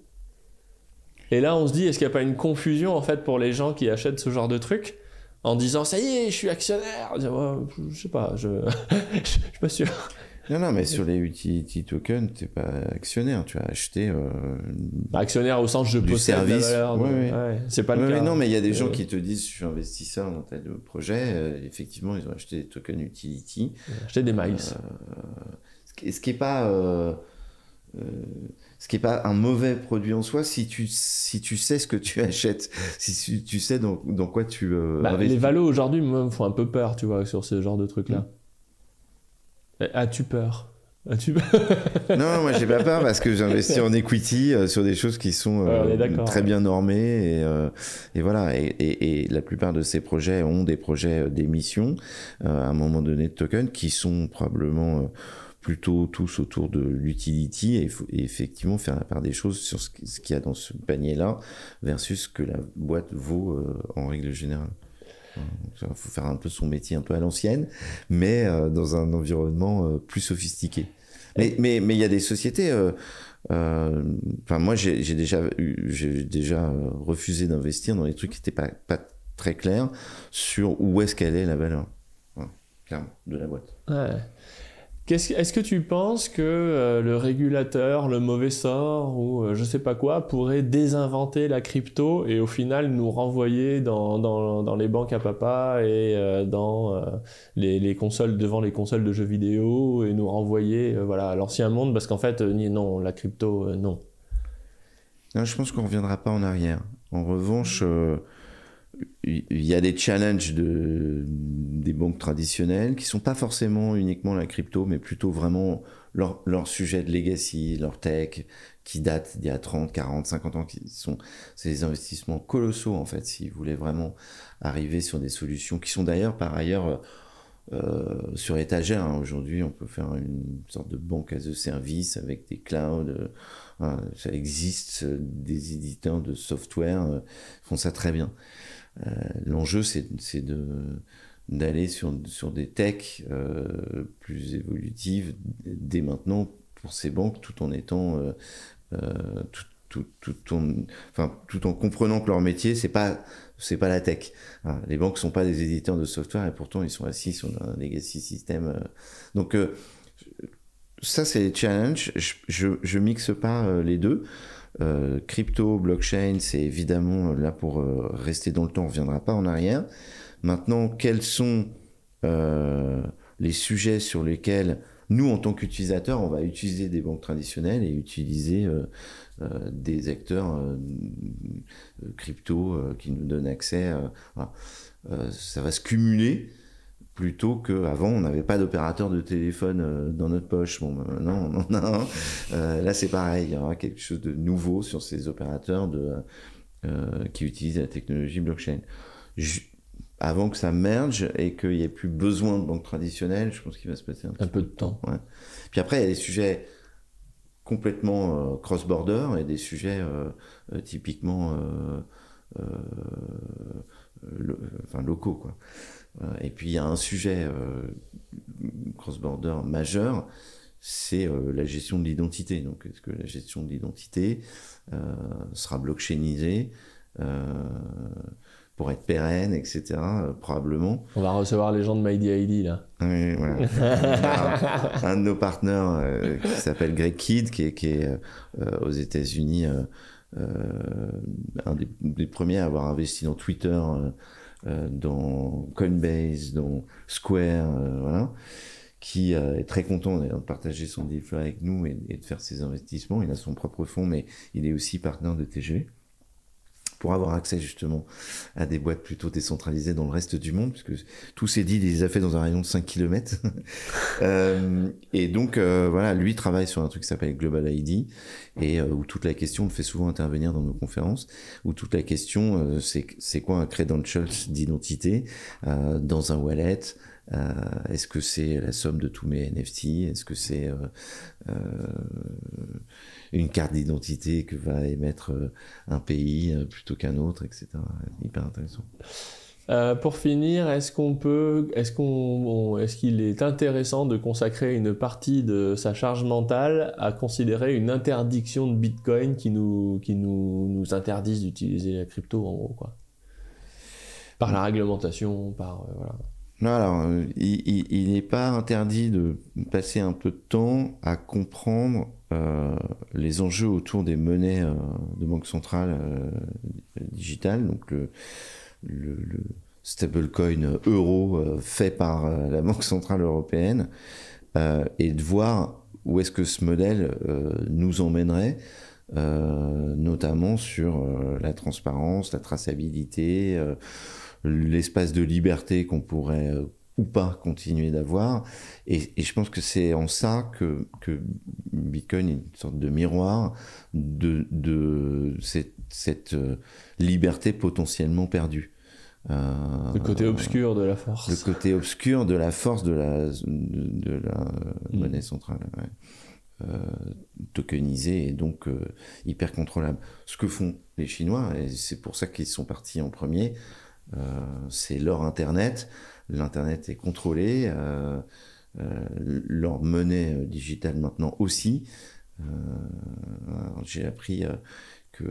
Et là, on se dit, est-ce qu'il n'y a pas une confusion en fait pour les gens qui achètent ce genre de truc en disant ça y est, je suis actionnaire Je, sais pas, je, ne suis pas sûr. Non, non, mais sur les utility tokens, n'es pas actionnaire, tu as acheté. Euh, bah, actionnaire au sens je du possède service. valeur. Oui, c'est pas le cas. non, mais il y a des euh. gens qui te disent je suis investisseur dans tel projet. Euh, effectivement, ils ont acheté des tokens utility. Acheté des miles. ce qui est pas euh, ce qui n'est pas un mauvais produit en soi si tu, si tu sais ce que tu achètes, si tu, sais dans, quoi tu. Euh, bah, les valos aujourd'hui me font un peu peur, tu vois, sur ce genre de trucs là mm. euh, As-tu peur as tu... non, moi j'ai pas peur parce que j'investis en equity sur des choses qui sont très bien normées et, voilà. Et, et, la plupart de ces projets ont des projets d'émission à un moment donné de token qui sont probablement plutôt tous autour de l'utilité et, effectivement faire la part des choses sur ce, qu'il y a dans ce panier-là versus ce que la boîte vaut euh, en règle générale. Il faut faire un peu son métier un peu à l'ancienne, mais euh, dans un environnement euh, plus sophistiqué. Mais il mais, y a des sociétés... enfin, moi, j'ai déjà, j'ai déjà refusé d'investir dans les trucs qui n'étaient pas, très clairs sur où est-ce qu'elle est la valeur, hein, de la boîte. Ouais. Est-ce que tu penses que euh, le régulateur, le mauvais sort ou je euh, je sais pas quoi pourrait désinventer la crypto et au final nous renvoyer dans, les banques à papa et euh, dans les, consoles devant les consoles de jeux vidéo et nous renvoyer voilà à l'ancien monde parce qu'en fait non la crypto non. je pense qu'on reviendra pas en arrière. En revanche il y a des challenges de, des banques traditionnelles qui sont pas forcément uniquement la crypto, mais plutôt vraiment leur, sujet de legacy, leur tech, qui date d'il y a 30, 40, 50 ans, qui sont, c'est des investissements colossaux, en fait, si vous voulez vraiment arriver sur des solutions qui sont d'ailleurs, par ailleurs, euh, sur étagère. Hein. Aujourd'hui, on peut faire une sorte de banque as a service avec des clouds. Euh, hein, ça existe, euh, des éditeurs de software font ça très bien. Euh, l'enjeu, c'est de d'aller sur, sur des techs euh, plus évolutives dès maintenant pour ces banques tout en étant euh, tout, en, enfin, tout en comprenant que leur métier c'est pas c'est pas la tech hein, les banques sont pas des éditeurs de software et pourtant ils sont assis sur un legacy système donc ça c'est les challenges je, je, je, mixe pas les deux euh, crypto, blockchain, c'est évidemment euh, là pour euh, rester dans le temps, on ne reviendra pas en arrière. Maintenant, quels sont les sujets sur lesquels nous, en tant qu'utilisateurs, on va utiliser des banques traditionnelles et utiliser des acteurs crypto qui nous donnent accès. ça va se cumuler plutôt qu'avant, on n'avait pas d'opérateur de téléphone euh, dans notre poche. Bon, ben, maintenant, non en euh, là, c'est pareil. Il y aura quelque chose de nouveau sur ces opérateurs de, euh, qui utilisent la technologie blockchain. avant que ça merge et qu'il n'y ait plus besoin de banque traditionnelle, je pense qu'il va se passer un, peu de temps. Ouais. Puis après, il y a des sujets complètement cross-border et des sujets typiquement enfin, locaux. Quoi. Euh, et puis il y a un sujet euh, cross-border majeur, c'est euh, la gestion de l'identité. Donc est-ce que la gestion de l'identité sera blockchainisée pour être pérenne, etc. probablement. On va recevoir les gens de MyDID là. Oui, voilà. un, de nos partenaires qui s'appelle Greg Kidd, qui est, aux États-Unis un des, des, premiers à avoir investi dans Twitter euh, dans Coinbase, dans Square, euh, voilà, qui euh, est très content de partager son deal avec nous et, de faire ses investissements. Il a son propre fonds, mais il est aussi partenaire de TGV pour avoir accès justement à des boîtes plutôt décentralisées dans le reste du monde, puisque tous ces deals, il les a fait dans un rayon de 5 km. Euh, et donc, euh, voilà, lui travaille sur un truc qui s'appelle Global ID, et euh, où toute la question, on le fait souvent intervenir dans nos conférences, où toute la question, c'est quoi un credential d'identité dans un wallet Est-ce que c'est la somme de tous mes NFT Est-ce que c'est une carte d'identité que va émettre euh, un pays euh, plutôt qu'un autre, etc. Hyper intéressant. Euh, pour finir, est-ce qu'on peut, est-ce qu'on, est-ce qu'il est intéressant de consacrer une partie de sa charge mentale à considérer une interdiction de Bitcoin qui nous, qui nous, nous interdise d'utiliser la crypto en gros quoi, par la réglementation, par voilà. Alors, euh, il n'est pas interdit de passer un peu de temps à comprendre euh, les enjeux autour des monnaies euh, de banque centrale digitale, donc le stablecoin euro fait par la Banque centrale européenne, et de voir où est-ce que ce modèle nous emmènerait. notamment sur la transparence, la traçabilité, l'espace de liberté qu'on pourrait euh, ou pas continuer d'avoir. Et, je pense que c'est en ça que, Bitcoin est une sorte de miroir de, cette, euh, liberté potentiellement perdue. Euh, le côté obscur de la force. Le côté obscur de la force de la, mm. monnaie centrale. tokenisée et donc hyper contrôlable. Ce que font les Chinois, et c'est pour ça qu'ils sont partis en premier, euh, c'est leur Internet. L'Internet est contrôlé. Euh, euh, leur monnaie digitale maintenant aussi. J'ai appris que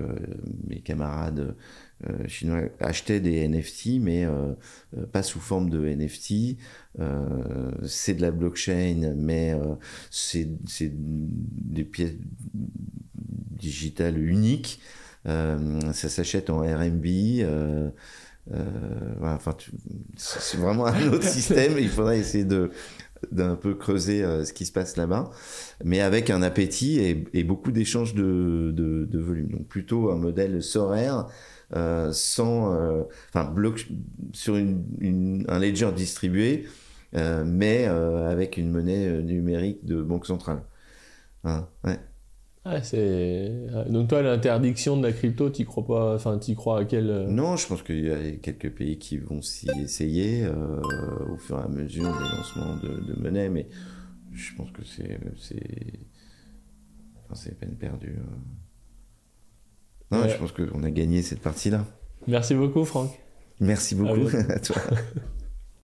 mes camarades chinois achetaient des NFT, mais pas sous forme de NFT. c'est de la blockchain, mais c'est des pièces digitales uniques. ça s'achète en RMB. Euh, enfin, c'est vraiment un autre système. Il faudra essayer de d'un peu creuser euh, ce qui se passe là-bas, mais avec un appétit et, beaucoup d'échanges de, de, volume. Donc plutôt un modèle soraire, euh, sans, enfin bloc sur un ledger distribué, mais avec une monnaie numérique de banque centrale. Hein, c'est... Donc toi, l'interdiction de la crypto, tu crois pas Enfin, crois à quel... Euh? Non, je pense qu'il y a quelques pays qui vont s'y essayer euh, au fur et à mesure des lancements de, de monnaie, mais je pense que c'est... C'est, enfin, c'est peine perdue. Euh. Non, je pense qu'on a gagné cette partie-là. Merci beaucoup, Franck. Merci beaucoup à toi.